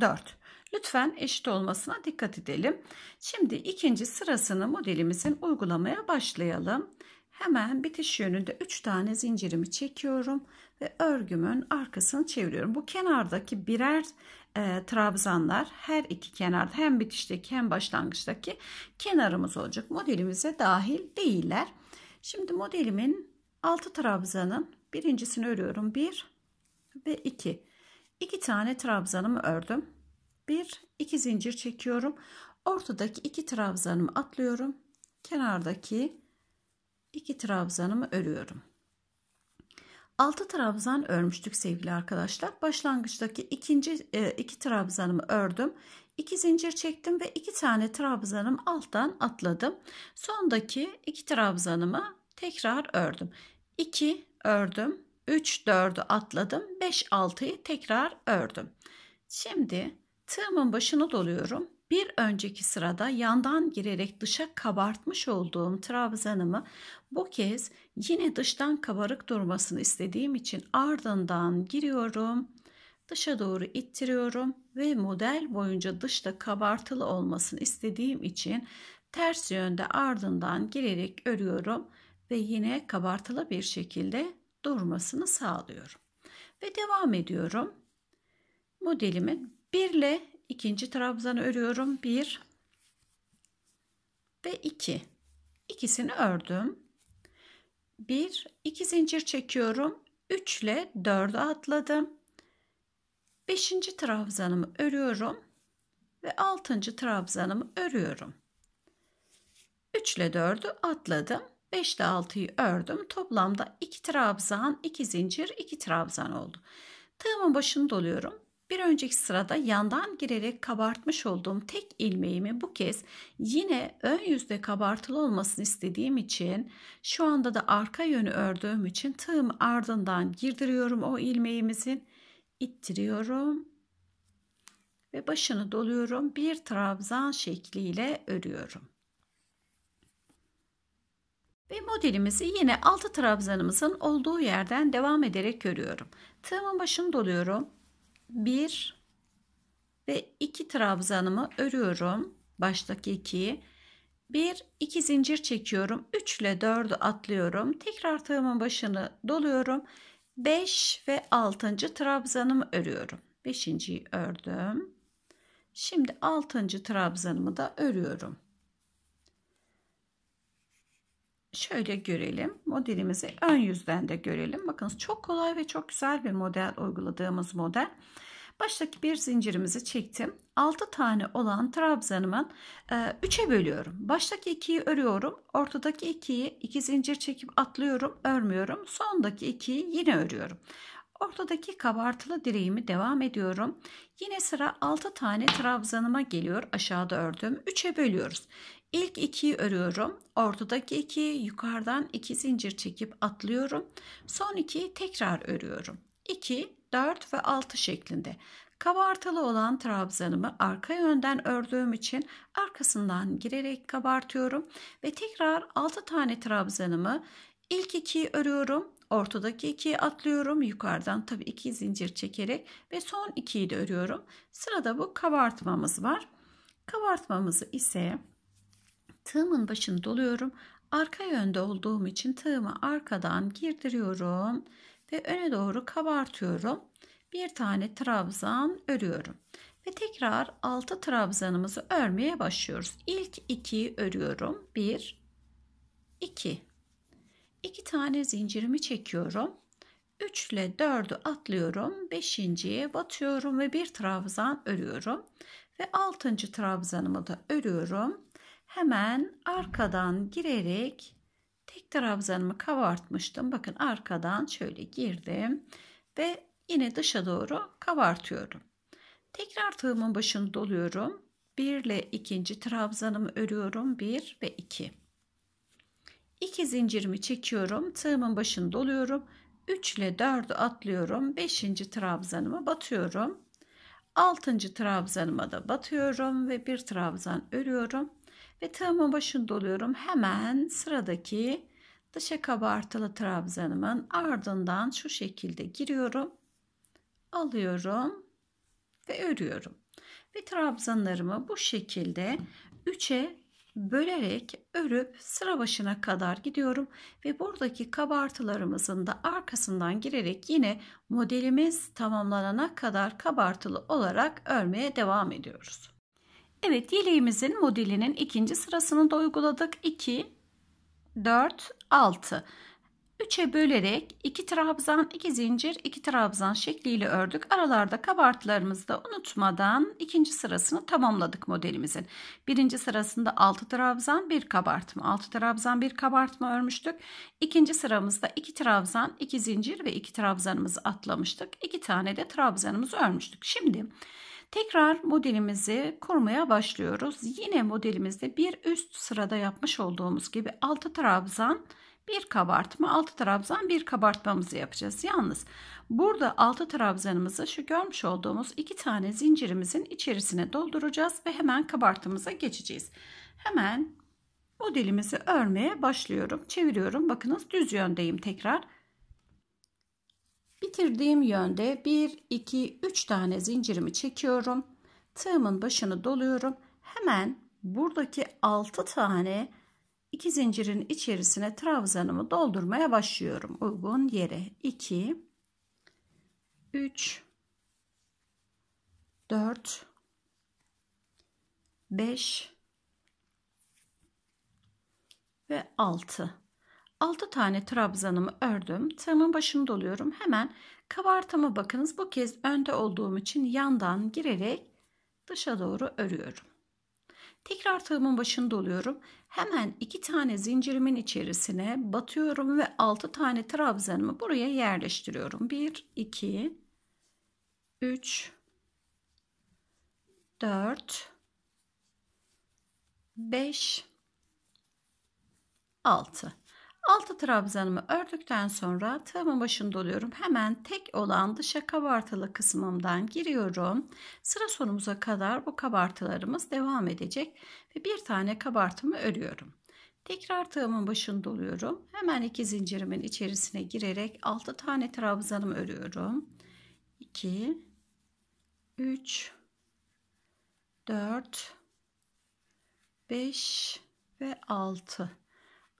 4 Lütfen eşit olmasına dikkat edelim. Şimdi ikinci sırasını modelimizin uygulamaya başlayalım. Hemen bitiş yönünde 3 tane zincirimi çekiyorum ve örgümün arkasını çeviriyorum. Bu kenardaki birer e, trabzanlar her iki kenarda hem bitişteki hem başlangıçtaki kenarımız olacak. Modelimize dahil değiller. Şimdi modelimin 6 trabzanın birincisini örüyorum. 1 bir ve 2. 2 tane trabzanımı ördüm bir iki zincir çekiyorum. Ortadaki iki trabzanımı atlıyorum. Kenardaki iki trabzanımı örüyorum. 6 trabzan örmüştük sevgili arkadaşlar. Başlangıçtaki ikinci e, iki trabzanımı ördüm. 2 zincir çektim ve 2 tane trabzanım alttan atladım. Sondaki 2 trabzanımı tekrar ördüm. 2 ördüm. 3 4'ü atladım. 5 6'yı tekrar ördüm. Şimdi Tığımın başını doluyorum. Bir önceki sırada yandan girerek dışa kabartmış olduğum trabzanımı bu kez yine dıştan kabarık durmasını istediğim için ardından giriyorum. Dışa doğru ittiriyorum ve model boyunca dışta kabartılı olmasını istediğim için ters yönde ardından girerek örüyorum ve yine kabartılı bir şekilde durmasını sağlıyorum. Ve devam ediyorum. Modelimin 1 ile ikinci trabzanı örüyorum. 1 ve 2. İki. İkisini ördüm. 1 2 zincir çekiyorum. 3 ile 4'e atladım. 5. trabzanımı örüyorum ve 6. trabzanımı örüyorum. 3 ile 4'ü atladım. 5 ile 6'yı ördüm. Toplamda 2 trabzan, 2 zincir, 2 trabzan oldu. Tığımın başını doluyorum. Bir önceki sırada yandan girerek kabartmış olduğum tek ilmeğimi bu kez yine ön yüzde kabartılı olmasını istediğim için şu anda da arka yönü ördüğüm için tığım ardından girdiriyorum o ilmeğimizin ittiriyorum ve başını doluyorum bir trabzan şekliyle örüyorum. Ve modelimizi yine altı trabzanımızın olduğu yerden devam ederek örüyorum. Tığımın başını doluyorum 1 ve 2 trabzanımı örüyorum. Baştaki 2'yi. 1 2 zincir çekiyorum. 3 ile 4'ü atlıyorum. Tekrar tığımın başını doluyorum. 5 ve 6. trabzanımı örüyorum. 5.yi ördüm. Şimdi 6. trabzanımı da örüyorum. Şöyle görelim. Modelimizi ön yüzden de görelim. Bakınız çok kolay ve çok güzel bir model uyguladığımız model. Baştaki bir zincirimizi çektim. 6 tane olan trabzanımın 3'e bölüyorum. Baştaki 2'yi örüyorum. Ortadaki 2'yi 2 zincir çekip atlıyorum, örmüyorum. Sondaki 2'yi yine örüyorum. Ortadaki kabartılı direğimi devam ediyorum. Yine sıra 6 tane trabzanıma geliyor. Aşağıda ördüm. 3'e bölüyoruz. İlk ikiyi örüyorum. Ortadaki iki, yukarıdan iki zincir çekip atlıyorum. Son ikiyi tekrar örüyorum. 2, 4 ve 6 şeklinde. Kabartılı olan trabzanımı arka yönden ördüğüm için arkasından girerek kabartıyorum ve tekrar 6 tane trabzanımı ilk ikiyi örüyorum. Ortadaki ikiyi atlıyorum. Yukarıdan tabii iki zincir çekerek ve son ikiyi de örüyorum. Sırada bu kabartmamız var. Kabartmamızı ise Tığımın başını doluyorum. Arka yönde olduğum için tığımı arkadan girdiriyorum ve öne doğru kabartıyorum. Bir tane trabzan örüyorum. Ve tekrar 6 trabzanımızı örmeye başlıyoruz. İlk 2'yi örüyorum. 1 2 2 tane zincirimi çekiyorum. 3 ile 4'ü atlıyorum. 5.ye batıyorum ve bir trabzan örüyorum. Ve 6. trabzanımı da örüyorum hemen arkadan girerek tek trabzanımı kabartmıştım. Bakın arkadan şöyle girdim ve yine dışa doğru kabartıyorum. Tekrar tığımın başını doluyorum. 1 ile ikinci trabzanımı örüyorum. 1 ve 2. 2 zincirimi çekiyorum. Tığımın başını doluyorum. 3 ile 4'ü atlıyorum. 5. trabzanımı batıyorum. 6. trabzanıma da batıyorum ve bir trabzan örüyorum. Ve tığımın başını doluyorum. Hemen sıradaki dışa kabartılı trabzanımın ardından şu şekilde giriyorum. Alıyorum ve örüyorum. Ve trabzanlarımı bu şekilde 3'e bölerek örüp sıra başına kadar gidiyorum ve buradaki kabartılarımızın da arkasından girerek yine modelimiz tamamlanana kadar kabartılı olarak örmeye devam ediyoruz. Evet yeleğimizin modelinin ikinci sırasını da uyguladık. 2, 4, 6. 3'e bölerek 2 trabzan, 2 zincir, 2 trabzan şekliyle ördük. Aralarda kabartlarımızı da unutmadan ikinci sırasını tamamladık modelimizin. Birinci sırasında 6 trabzan, 1 kabartma. 6 trabzan, 1 kabartma örmüştük. İkinci sıramızda 2 trabzan, 2 zincir ve 2 trabzanımızı atlamıştık. 2 tane de trabzanımızı örmüştük. Şimdi Tekrar modelimizi kurmaya başlıyoruz. Yine modelimizde bir üst sırada yapmış olduğumuz gibi 6 trabzan bir kabartma 6 trabzan bir kabartmamızı yapacağız. Yalnız burada 6 trabzanımızı şu görmüş olduğumuz iki tane zincirimizin içerisine dolduracağız ve hemen kabartımıza geçeceğiz. Hemen modelimizi örmeye başlıyorum. Çeviriyorum. Bakınız düz yöndeyim tekrar. Bitirdiğim yönde 1, 2, 3 tane zincirimi çekiyorum. Tığımın başını doluyorum. Hemen buradaki 6 tane iki zincirin içerisine trabzanımı doldurmaya başlıyorum. Uygun yere 2, 3, 4, 5 ve 6. 6 tane trabzanımı ördüm. Tığımın başını doluyorum. Hemen kabartama bakınız. Bu kez önde olduğum için yandan girerek dışa doğru örüyorum. Tekrar tığımın başını doluyorum. Hemen 2 tane zincirimin içerisine batıyorum ve 6 tane trabzanımı buraya yerleştiriyorum. 1 2 3 4 5 6 6 trabzanımı ördükten sonra tığımın başını doluyorum. Hemen tek olan dışa kabartılı kısmımdan giriyorum. Sıra sonumuza kadar bu kabartılarımız devam edecek. Ve bir tane kabartımı örüyorum. Tekrar tığımın başını doluyorum. Hemen 2 zincirimin içerisine girerek 6 tane trabzanımı örüyorum. 2 3 4 5 ve 6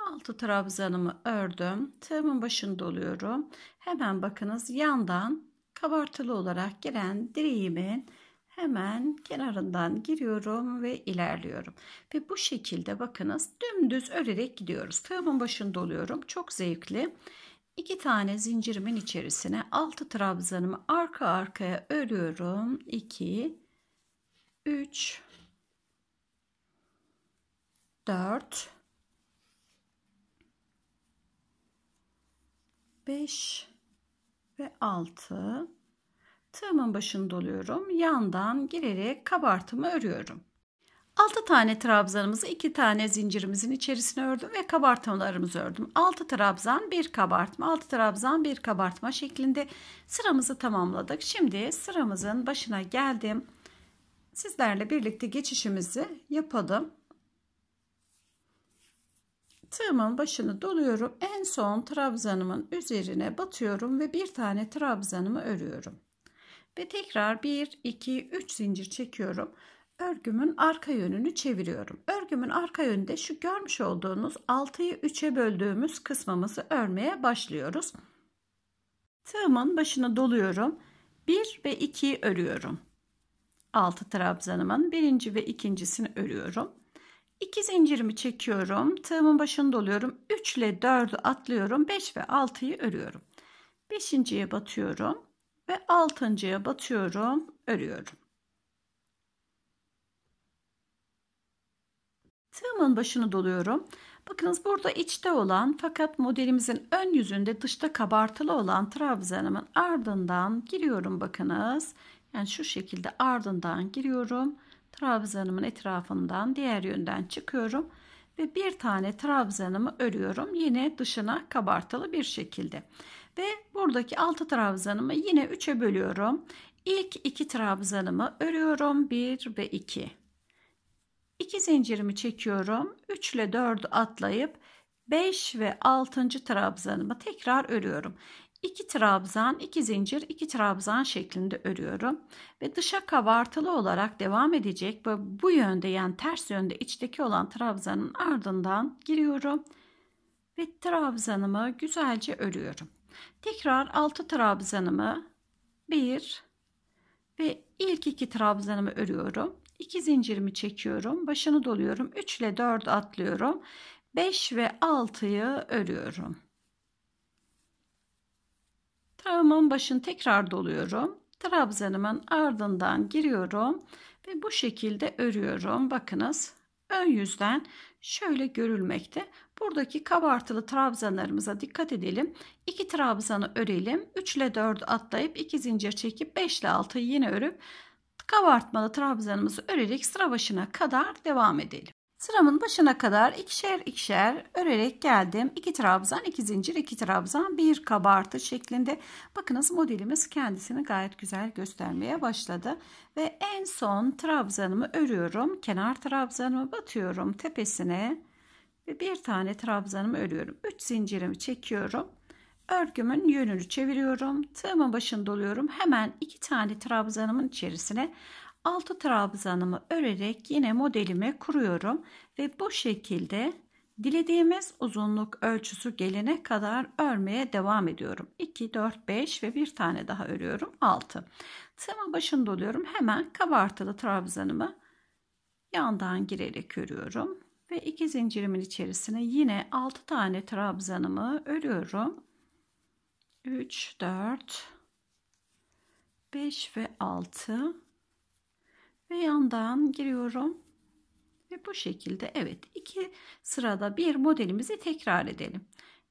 Altı trabzanımı ördüm. Tığımın başını doluyorum. Hemen bakınız yandan kabartılı olarak giren direğimin hemen kenarından giriyorum ve ilerliyorum. Ve bu şekilde bakınız dümdüz örerek gidiyoruz. Tığımın başını doluyorum. Çok zevkli. İki tane zincirimin içerisine altı trabzanımı arka arkaya örüyorum. 2 3 4 5 ve 6 tığımın başını doluyorum. Yandan girerek kabartımı örüyorum. 6 tane trabzanımızı 2 tane zincirimizin içerisine ördüm ve kabartmalarımızı ördüm. 6 trabzan 1 kabartma 6 trabzan 1 kabartma şeklinde sıramızı tamamladık. Şimdi sıramızın başına geldim. Sizlerle birlikte geçişimizi yapalım. Tığımın başını doluyorum. En son trabzanımın üzerine batıyorum ve bir tane trabzanımı örüyorum. Ve tekrar 1, 2, 3 zincir çekiyorum. Örgümün arka yönünü çeviriyorum. Örgümün arka yönünde şu görmüş olduğunuz 6'yı 3'e böldüğümüz kısmımızı örmeye başlıyoruz. Tığımın başını doluyorum. 1 ve 2'yi örüyorum. 6 trabzanımın birinci ve ikincisini örüyorum. 2 zincirimi çekiyorum. Tığımın başını doluyorum. 3 ile 4'ü atlıyorum. 5 ve 6'yı örüyorum. 5.ye batıyorum ve 6.ya batıyorum. Örüyorum. Tığımın başını doluyorum. Bakınız burada içte olan fakat modelimizin ön yüzünde dışta kabartılı olan trabzanımın ardından giriyorum bakınız. Yani şu şekilde ardından giriyorum trabzanımın etrafından diğer yönden çıkıyorum ve bir tane trabzanımı örüyorum yine dışına kabartılı bir şekilde. Ve buradaki altı trabzanımı yine üçe bölüyorum. ilk iki trabzanımı örüyorum. 1 ve 2. 2 zincirimi çekiyorum. 3 ile 4'ü atlayıp 5 ve 6. trabzanımı tekrar örüyorum. 2 trabzan, 2 zincir, 2 trabzan şeklinde örüyorum. Ve dışa kabartılı olarak devam edecek ve bu yönde yani ters yönde içteki olan trabzanın ardından giriyorum. Ve trabzanımı güzelce örüyorum. Tekrar 6 trabzanımı 1 ve ilk 2 trabzanımı örüyorum. 2 zincirimi çekiyorum. Başını doluyorum. 3 ile 4 atlıyorum. 5 ve 6'yı örüyorum. Tığımın başını tekrar doluyorum. Trabzanımın ardından giriyorum ve bu şekilde örüyorum. Bakınız ön yüzden şöyle görülmekte. Buradaki kabartılı trabzanlarımıza dikkat edelim. 2 trabzanı örelim. 3 ile 4 atlayıp 2 zincir çekip 5 ile 6'yı yine örüp kabartmalı trabzanımızı örerek sıra başına kadar devam edelim. Sıramın başına kadar ikişer ikişer örerek geldim. İki trabzan, iki zincir, iki trabzan, bir kabartı şeklinde. Bakınız modelimiz kendisini gayet güzel göstermeye başladı. Ve en son trabzanımı örüyorum. Kenar trabzanımı batıyorum tepesine. Ve bir tane trabzanımı örüyorum. Üç zincirimi çekiyorum. Örgümün yönünü çeviriyorum. Tığımın başını doluyorum. Hemen iki tane trabzanımın içerisine altı trabzanımı örerek yine modelimi kuruyorum ve bu şekilde dilediğimiz uzunluk ölçüsü gelene kadar örmeye devam ediyorum. 2, 4, 5 ve bir tane daha örüyorum 6. Tığıma başında oluyorum hemen kabartılı trabzanımı yandan girerek örüyorum ve iki zincirimin içerisine yine 6 tane trabzanımı örüyorum. 3, 4, 5 ve 6 ve yandan giriyorum. Ve bu şekilde evet iki sırada bir modelimizi tekrar edelim.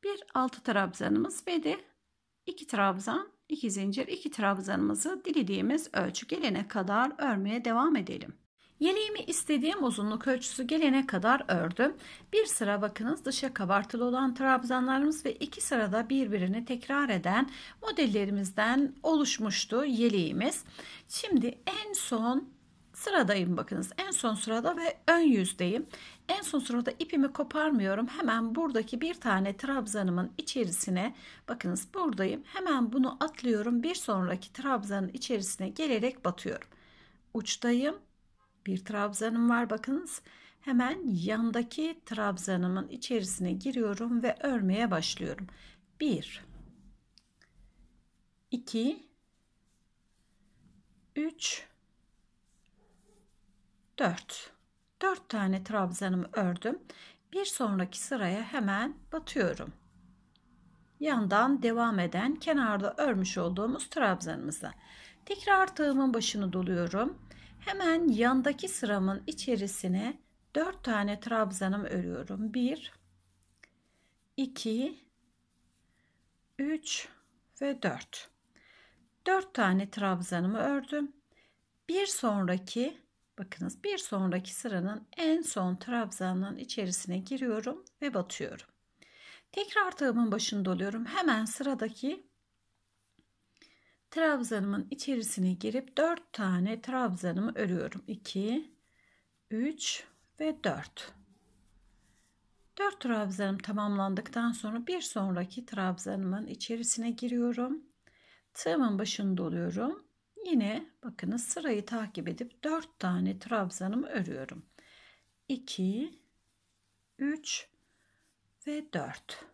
Bir altı trabzanımız ve de iki trabzan, iki zincir, iki trabzanımızı dilediğimiz ölçü gelene kadar örmeye devam edelim. Yeleğimi istediğim uzunluk ölçüsü gelene kadar ördüm. Bir sıra bakınız dışa kabartılı olan trabzanlarımız ve iki sırada birbirini tekrar eden modellerimizden oluşmuştu yeleğimiz. Şimdi en son Sıradayım bakınız en son sırada ve ön yüzdeyim. En son sırada ipimi koparmıyorum. Hemen buradaki bir tane trabzanımın içerisine bakınız buradayım. Hemen bunu atlıyorum. Bir sonraki trabzanın içerisine gelerek batıyorum. Uçtayım. Bir trabzanım var bakınız. Hemen yandaki trabzanımın içerisine giriyorum ve örmeye başlıyorum. 1 2 3 4. 4 tane trabzanımı ördüm. Bir sonraki sıraya hemen batıyorum. Yandan devam eden kenarda örmüş olduğumuz trabzanımıza. Tekrar tığımın başını doluyorum. Hemen yandaki sıramın içerisine 4 tane trabzanım örüyorum. 1 2 3 ve 4. 4 tane trabzanımı ördüm. Bir sonraki Bakınız bir sonraki sıranın en son trabzanın içerisine giriyorum ve batıyorum. Tekrar tığımın başında oluyorum. Hemen sıradaki trabzanımın içerisine girip 4 tane trabzanımı örüyorum. 2, 3 ve 4. 4 trabzanım tamamlandıktan sonra bir sonraki trabzanımın içerisine giriyorum. Tığımın başında oluyorum Yine bakınız sırayı takip edip 4 tane trabzanımı örüyorum. 2 3 ve 4.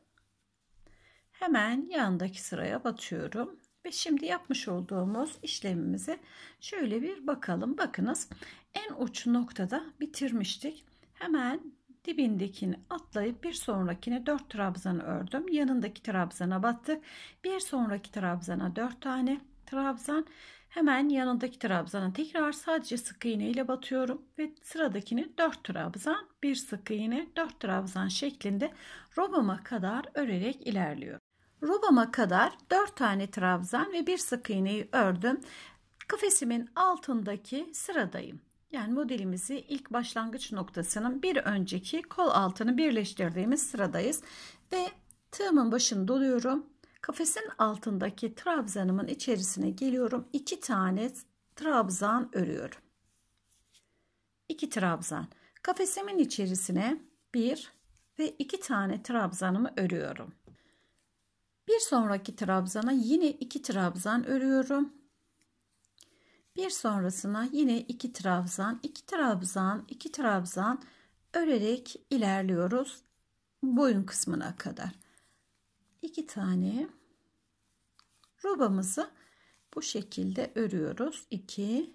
Hemen yandaki sıraya batıyorum. Ve şimdi yapmış olduğumuz işlemimize şöyle bir bakalım. Bakınız en uç noktada bitirmiştik. Hemen dibindekini atlayıp bir sonrakine 4 trabzan ördüm. Yanındaki trabzana battık. Bir sonraki trabzana 4 tane trabzan Hemen yanındaki trabzana tekrar sadece sık iğne ile batıyorum ve sıradakini 4 trabzan, 1 sık iğne, 4 trabzan şeklinde robama kadar örerek ilerliyorum. Robama kadar 4 tane trabzan ve 1 sık iğneyi ördüm. Kafesimin altındaki sıradayım. Yani modelimizi ilk başlangıç noktasının bir önceki kol altını birleştirdiğimiz sıradayız ve tığımın başını doluyorum Kafesin altındaki trabzanımın içerisine geliyorum. 2 tane trabzan örüyorum. 2 trabzan. Kafesimin içerisine 1 ve 2 tane trabzanımı örüyorum. Bir sonraki trabzana yine 2 trabzan örüyorum. Bir sonrasına yine 2 trabzan, 2 trabzan, 2 trabzan örerek ilerliyoruz boyun kısmına kadar. 2 tane Robamızı bu şekilde örüyoruz. 2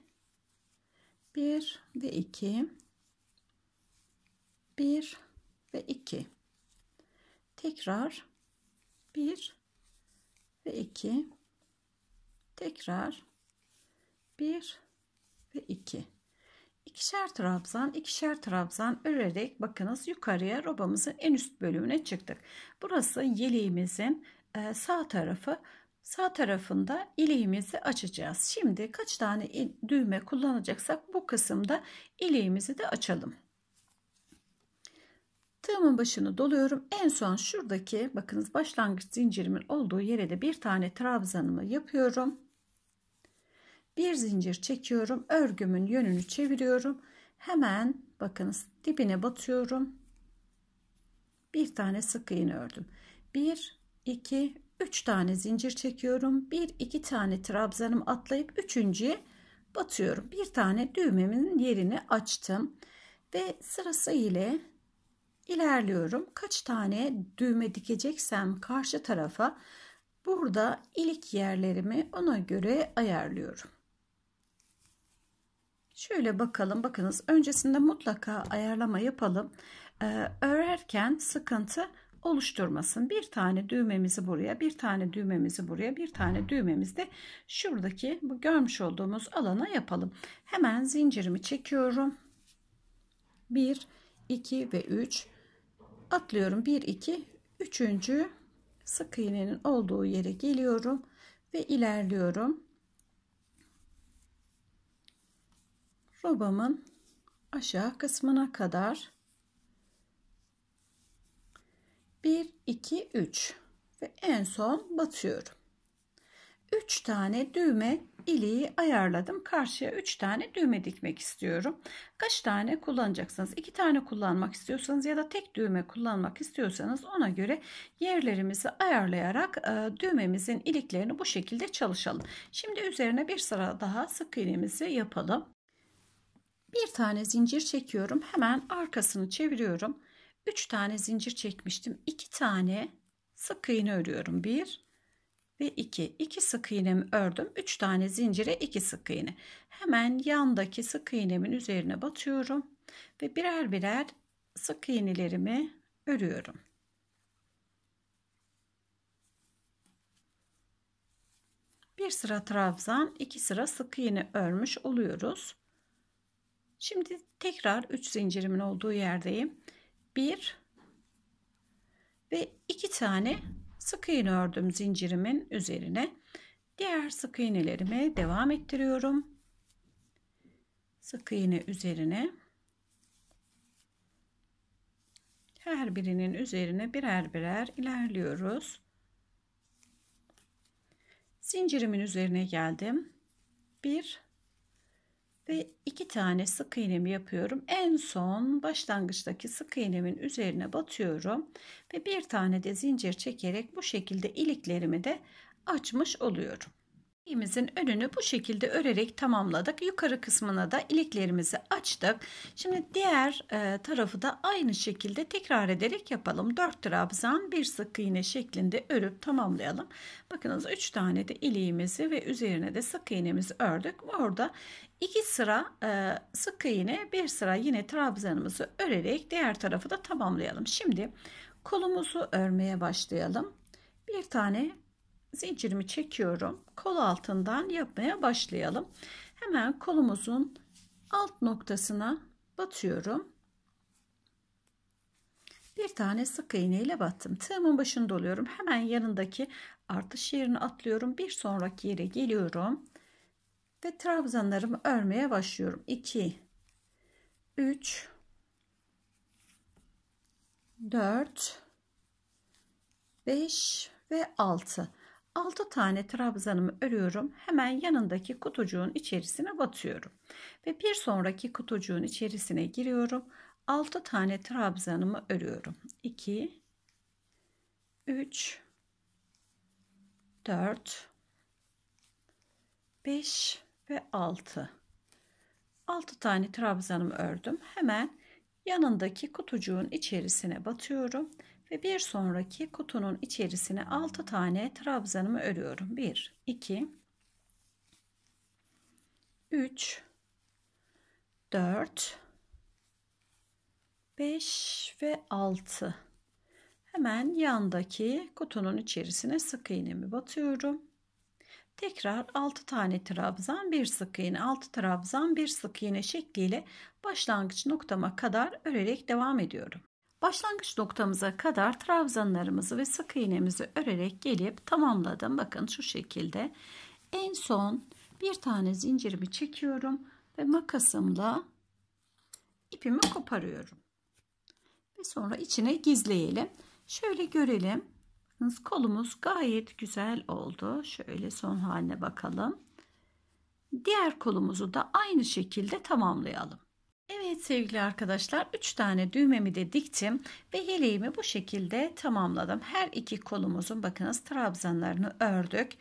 1 ve 2 1 ve 2 tekrar 1 ve 2 tekrar 1 ve 2 İkişer trabzan ikişer trabzan örerek bakınız yukarıya robamızın en üst bölümüne çıktık burası yeleğimizin e, sağ tarafı Sağ tarafında iliğimizi açacağız. Şimdi kaç tane düğme kullanacaksak bu kısımda iliğimizi de açalım. Tığımın başını doluyorum. En son şuradaki bakınız başlangıç zincirimin olduğu yere de bir tane trabzanımı yapıyorum. Bir zincir çekiyorum. Örgümün yönünü çeviriyorum. Hemen bakınız dibine batıyorum. Bir tane sık iğne ördüm. 1 2 3 tane zincir çekiyorum. 1 2 tane trabzanım atlayıp 3.ye batıyorum. Bir tane düğmemin yerini açtım ve sırası ile ilerliyorum. Kaç tane düğme dikeceksem karşı tarafa burada ilik yerlerimi ona göre ayarlıyorum. Şöyle bakalım bakınız öncesinde mutlaka ayarlama yapalım. Ee, örerken sıkıntı oluşturmasın. Bir tane düğmemizi buraya, bir tane düğmemizi buraya, bir tane düğmemizi de şuradaki bu görmüş olduğumuz alana yapalım. Hemen zincirimi çekiyorum. 1, 2 ve 3 atlıyorum. 1, 2, 3. sık iğnenin olduğu yere geliyorum ve ilerliyorum. Robamın aşağı kısmına kadar 1, 2, 3 ve en son batıyorum. 3 tane düğme iliği ayarladım. Karşıya 3 tane düğme dikmek istiyorum. Kaç tane kullanacaksınız? 2 tane kullanmak istiyorsanız ya da tek düğme kullanmak istiyorsanız ona göre yerlerimizi ayarlayarak e, düğmemizin iliklerini bu şekilde çalışalım. Şimdi üzerine bir sıra daha sık iğnemizi yapalım. Bir tane zincir çekiyorum. Hemen arkasını çeviriyorum. 3 tane zincir çekmiştim. 2 tane sık iğne örüyorum. 1 ve 2. 2 sık iğnemi ördüm. 3 tane zincire 2 sık iğne. Hemen yandaki sık iğnemin üzerine batıyorum ve birer birer sık iğnelerimi örüyorum. Bir sıra trabzan, iki sıra sık iğne örmüş oluyoruz. Şimdi tekrar 3 zincirimin olduğu yerdeyim bir ve iki tane sık iğne ördüm zincirimin üzerine. Diğer sık iğnelerimi devam ettiriyorum. Sık iğne üzerine her birinin üzerine birer birer ilerliyoruz. Zincirimin üzerine geldim. 1 ve iki tane sık iğnemi yapıyorum. En son başlangıçtaki sık iğnemin üzerine batıyorum ve bir tane de zincir çekerek bu şekilde iliklerimi de açmış oluyorum. İliğimizin önünü bu şekilde örerek tamamladık. Yukarı kısmına da iliklerimizi açtık. Şimdi diğer e, tarafı da aynı şekilde tekrar ederek yapalım. 4 trabzan bir sık iğne şeklinde örüp tamamlayalım. Bakınız 3 tane de iliğimizi ve üzerine de sık iğnemizi ördük. Orada 2 sıra e, sık iğne, 1 sıra yine trabzanımızı örerek diğer tarafı da tamamlayalım. Şimdi kolumuzu örmeye başlayalım. Bir tane zincirimi çekiyorum. Kol altından yapmaya başlayalım. Hemen kolumuzun alt noktasına batıyorum. Bir tane sık iğne ile battım. Tığımın başında oluyorum. Hemen yanındaki artış yerini atlıyorum. Bir sonraki yere geliyorum. Ve trabzanlarımı örmeye başlıyorum. 2 3 4 5 ve 6 6 tane trabzanımı örüyorum. Hemen yanındaki kutucuğun içerisine batıyorum. Ve bir sonraki kutucuğun içerisine giriyorum. 6 tane trabzanımı örüyorum. 2 3 4 5 ve 6 6 tane trabzanımı ördüm. Hemen yanındaki kutucuğun içerisine batıyorum ve bir sonraki kutunun içerisine 6 tane trabzanımı örüyorum. 1, 2, 3, 4, 5 ve 6. Hemen yandaki kutunun içerisine sık iğnemi batıyorum. Tekrar 6 tane trabzan, 1 sık iğne, 6 trabzan, 1 sık iğne şekliyle başlangıç noktama kadar örerek devam ediyorum. Başlangıç noktamıza kadar trabzanlarımızı ve sık iğnemizi örerek gelip tamamladım. Bakın şu şekilde. En son bir tane zincirimi çekiyorum ve makasımla ipimi koparıyorum. Ve sonra içine gizleyelim. Şöyle görelim. kolumuz gayet güzel oldu. Şöyle son haline bakalım. Diğer kolumuzu da aynı şekilde tamamlayalım. Evet sevgili arkadaşlar 3 tane düğmemi de diktim ve yeleğimi bu şekilde tamamladım. Her iki kolumuzun bakınız trabzanlarını ördük.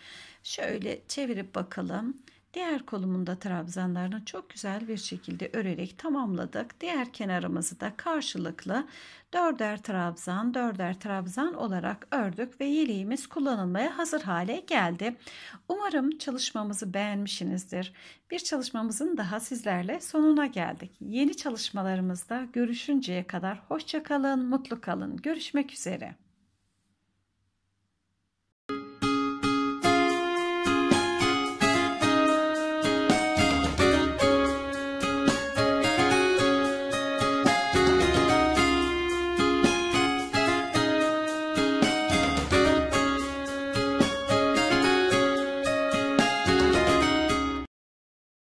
Şöyle çevirip bakalım. Diğer kolumun da trabzanlarını çok güzel bir şekilde örerek tamamladık. Diğer kenarımızı da karşılıklı dörder trabzan, dörder trabzan olarak ördük ve yeleğimiz kullanılmaya hazır hale geldi. Umarım çalışmamızı beğenmişsinizdir. Bir çalışmamızın daha sizlerle sonuna geldik. Yeni çalışmalarımızda görüşünceye kadar hoşçakalın, mutlu kalın. Görüşmek üzere.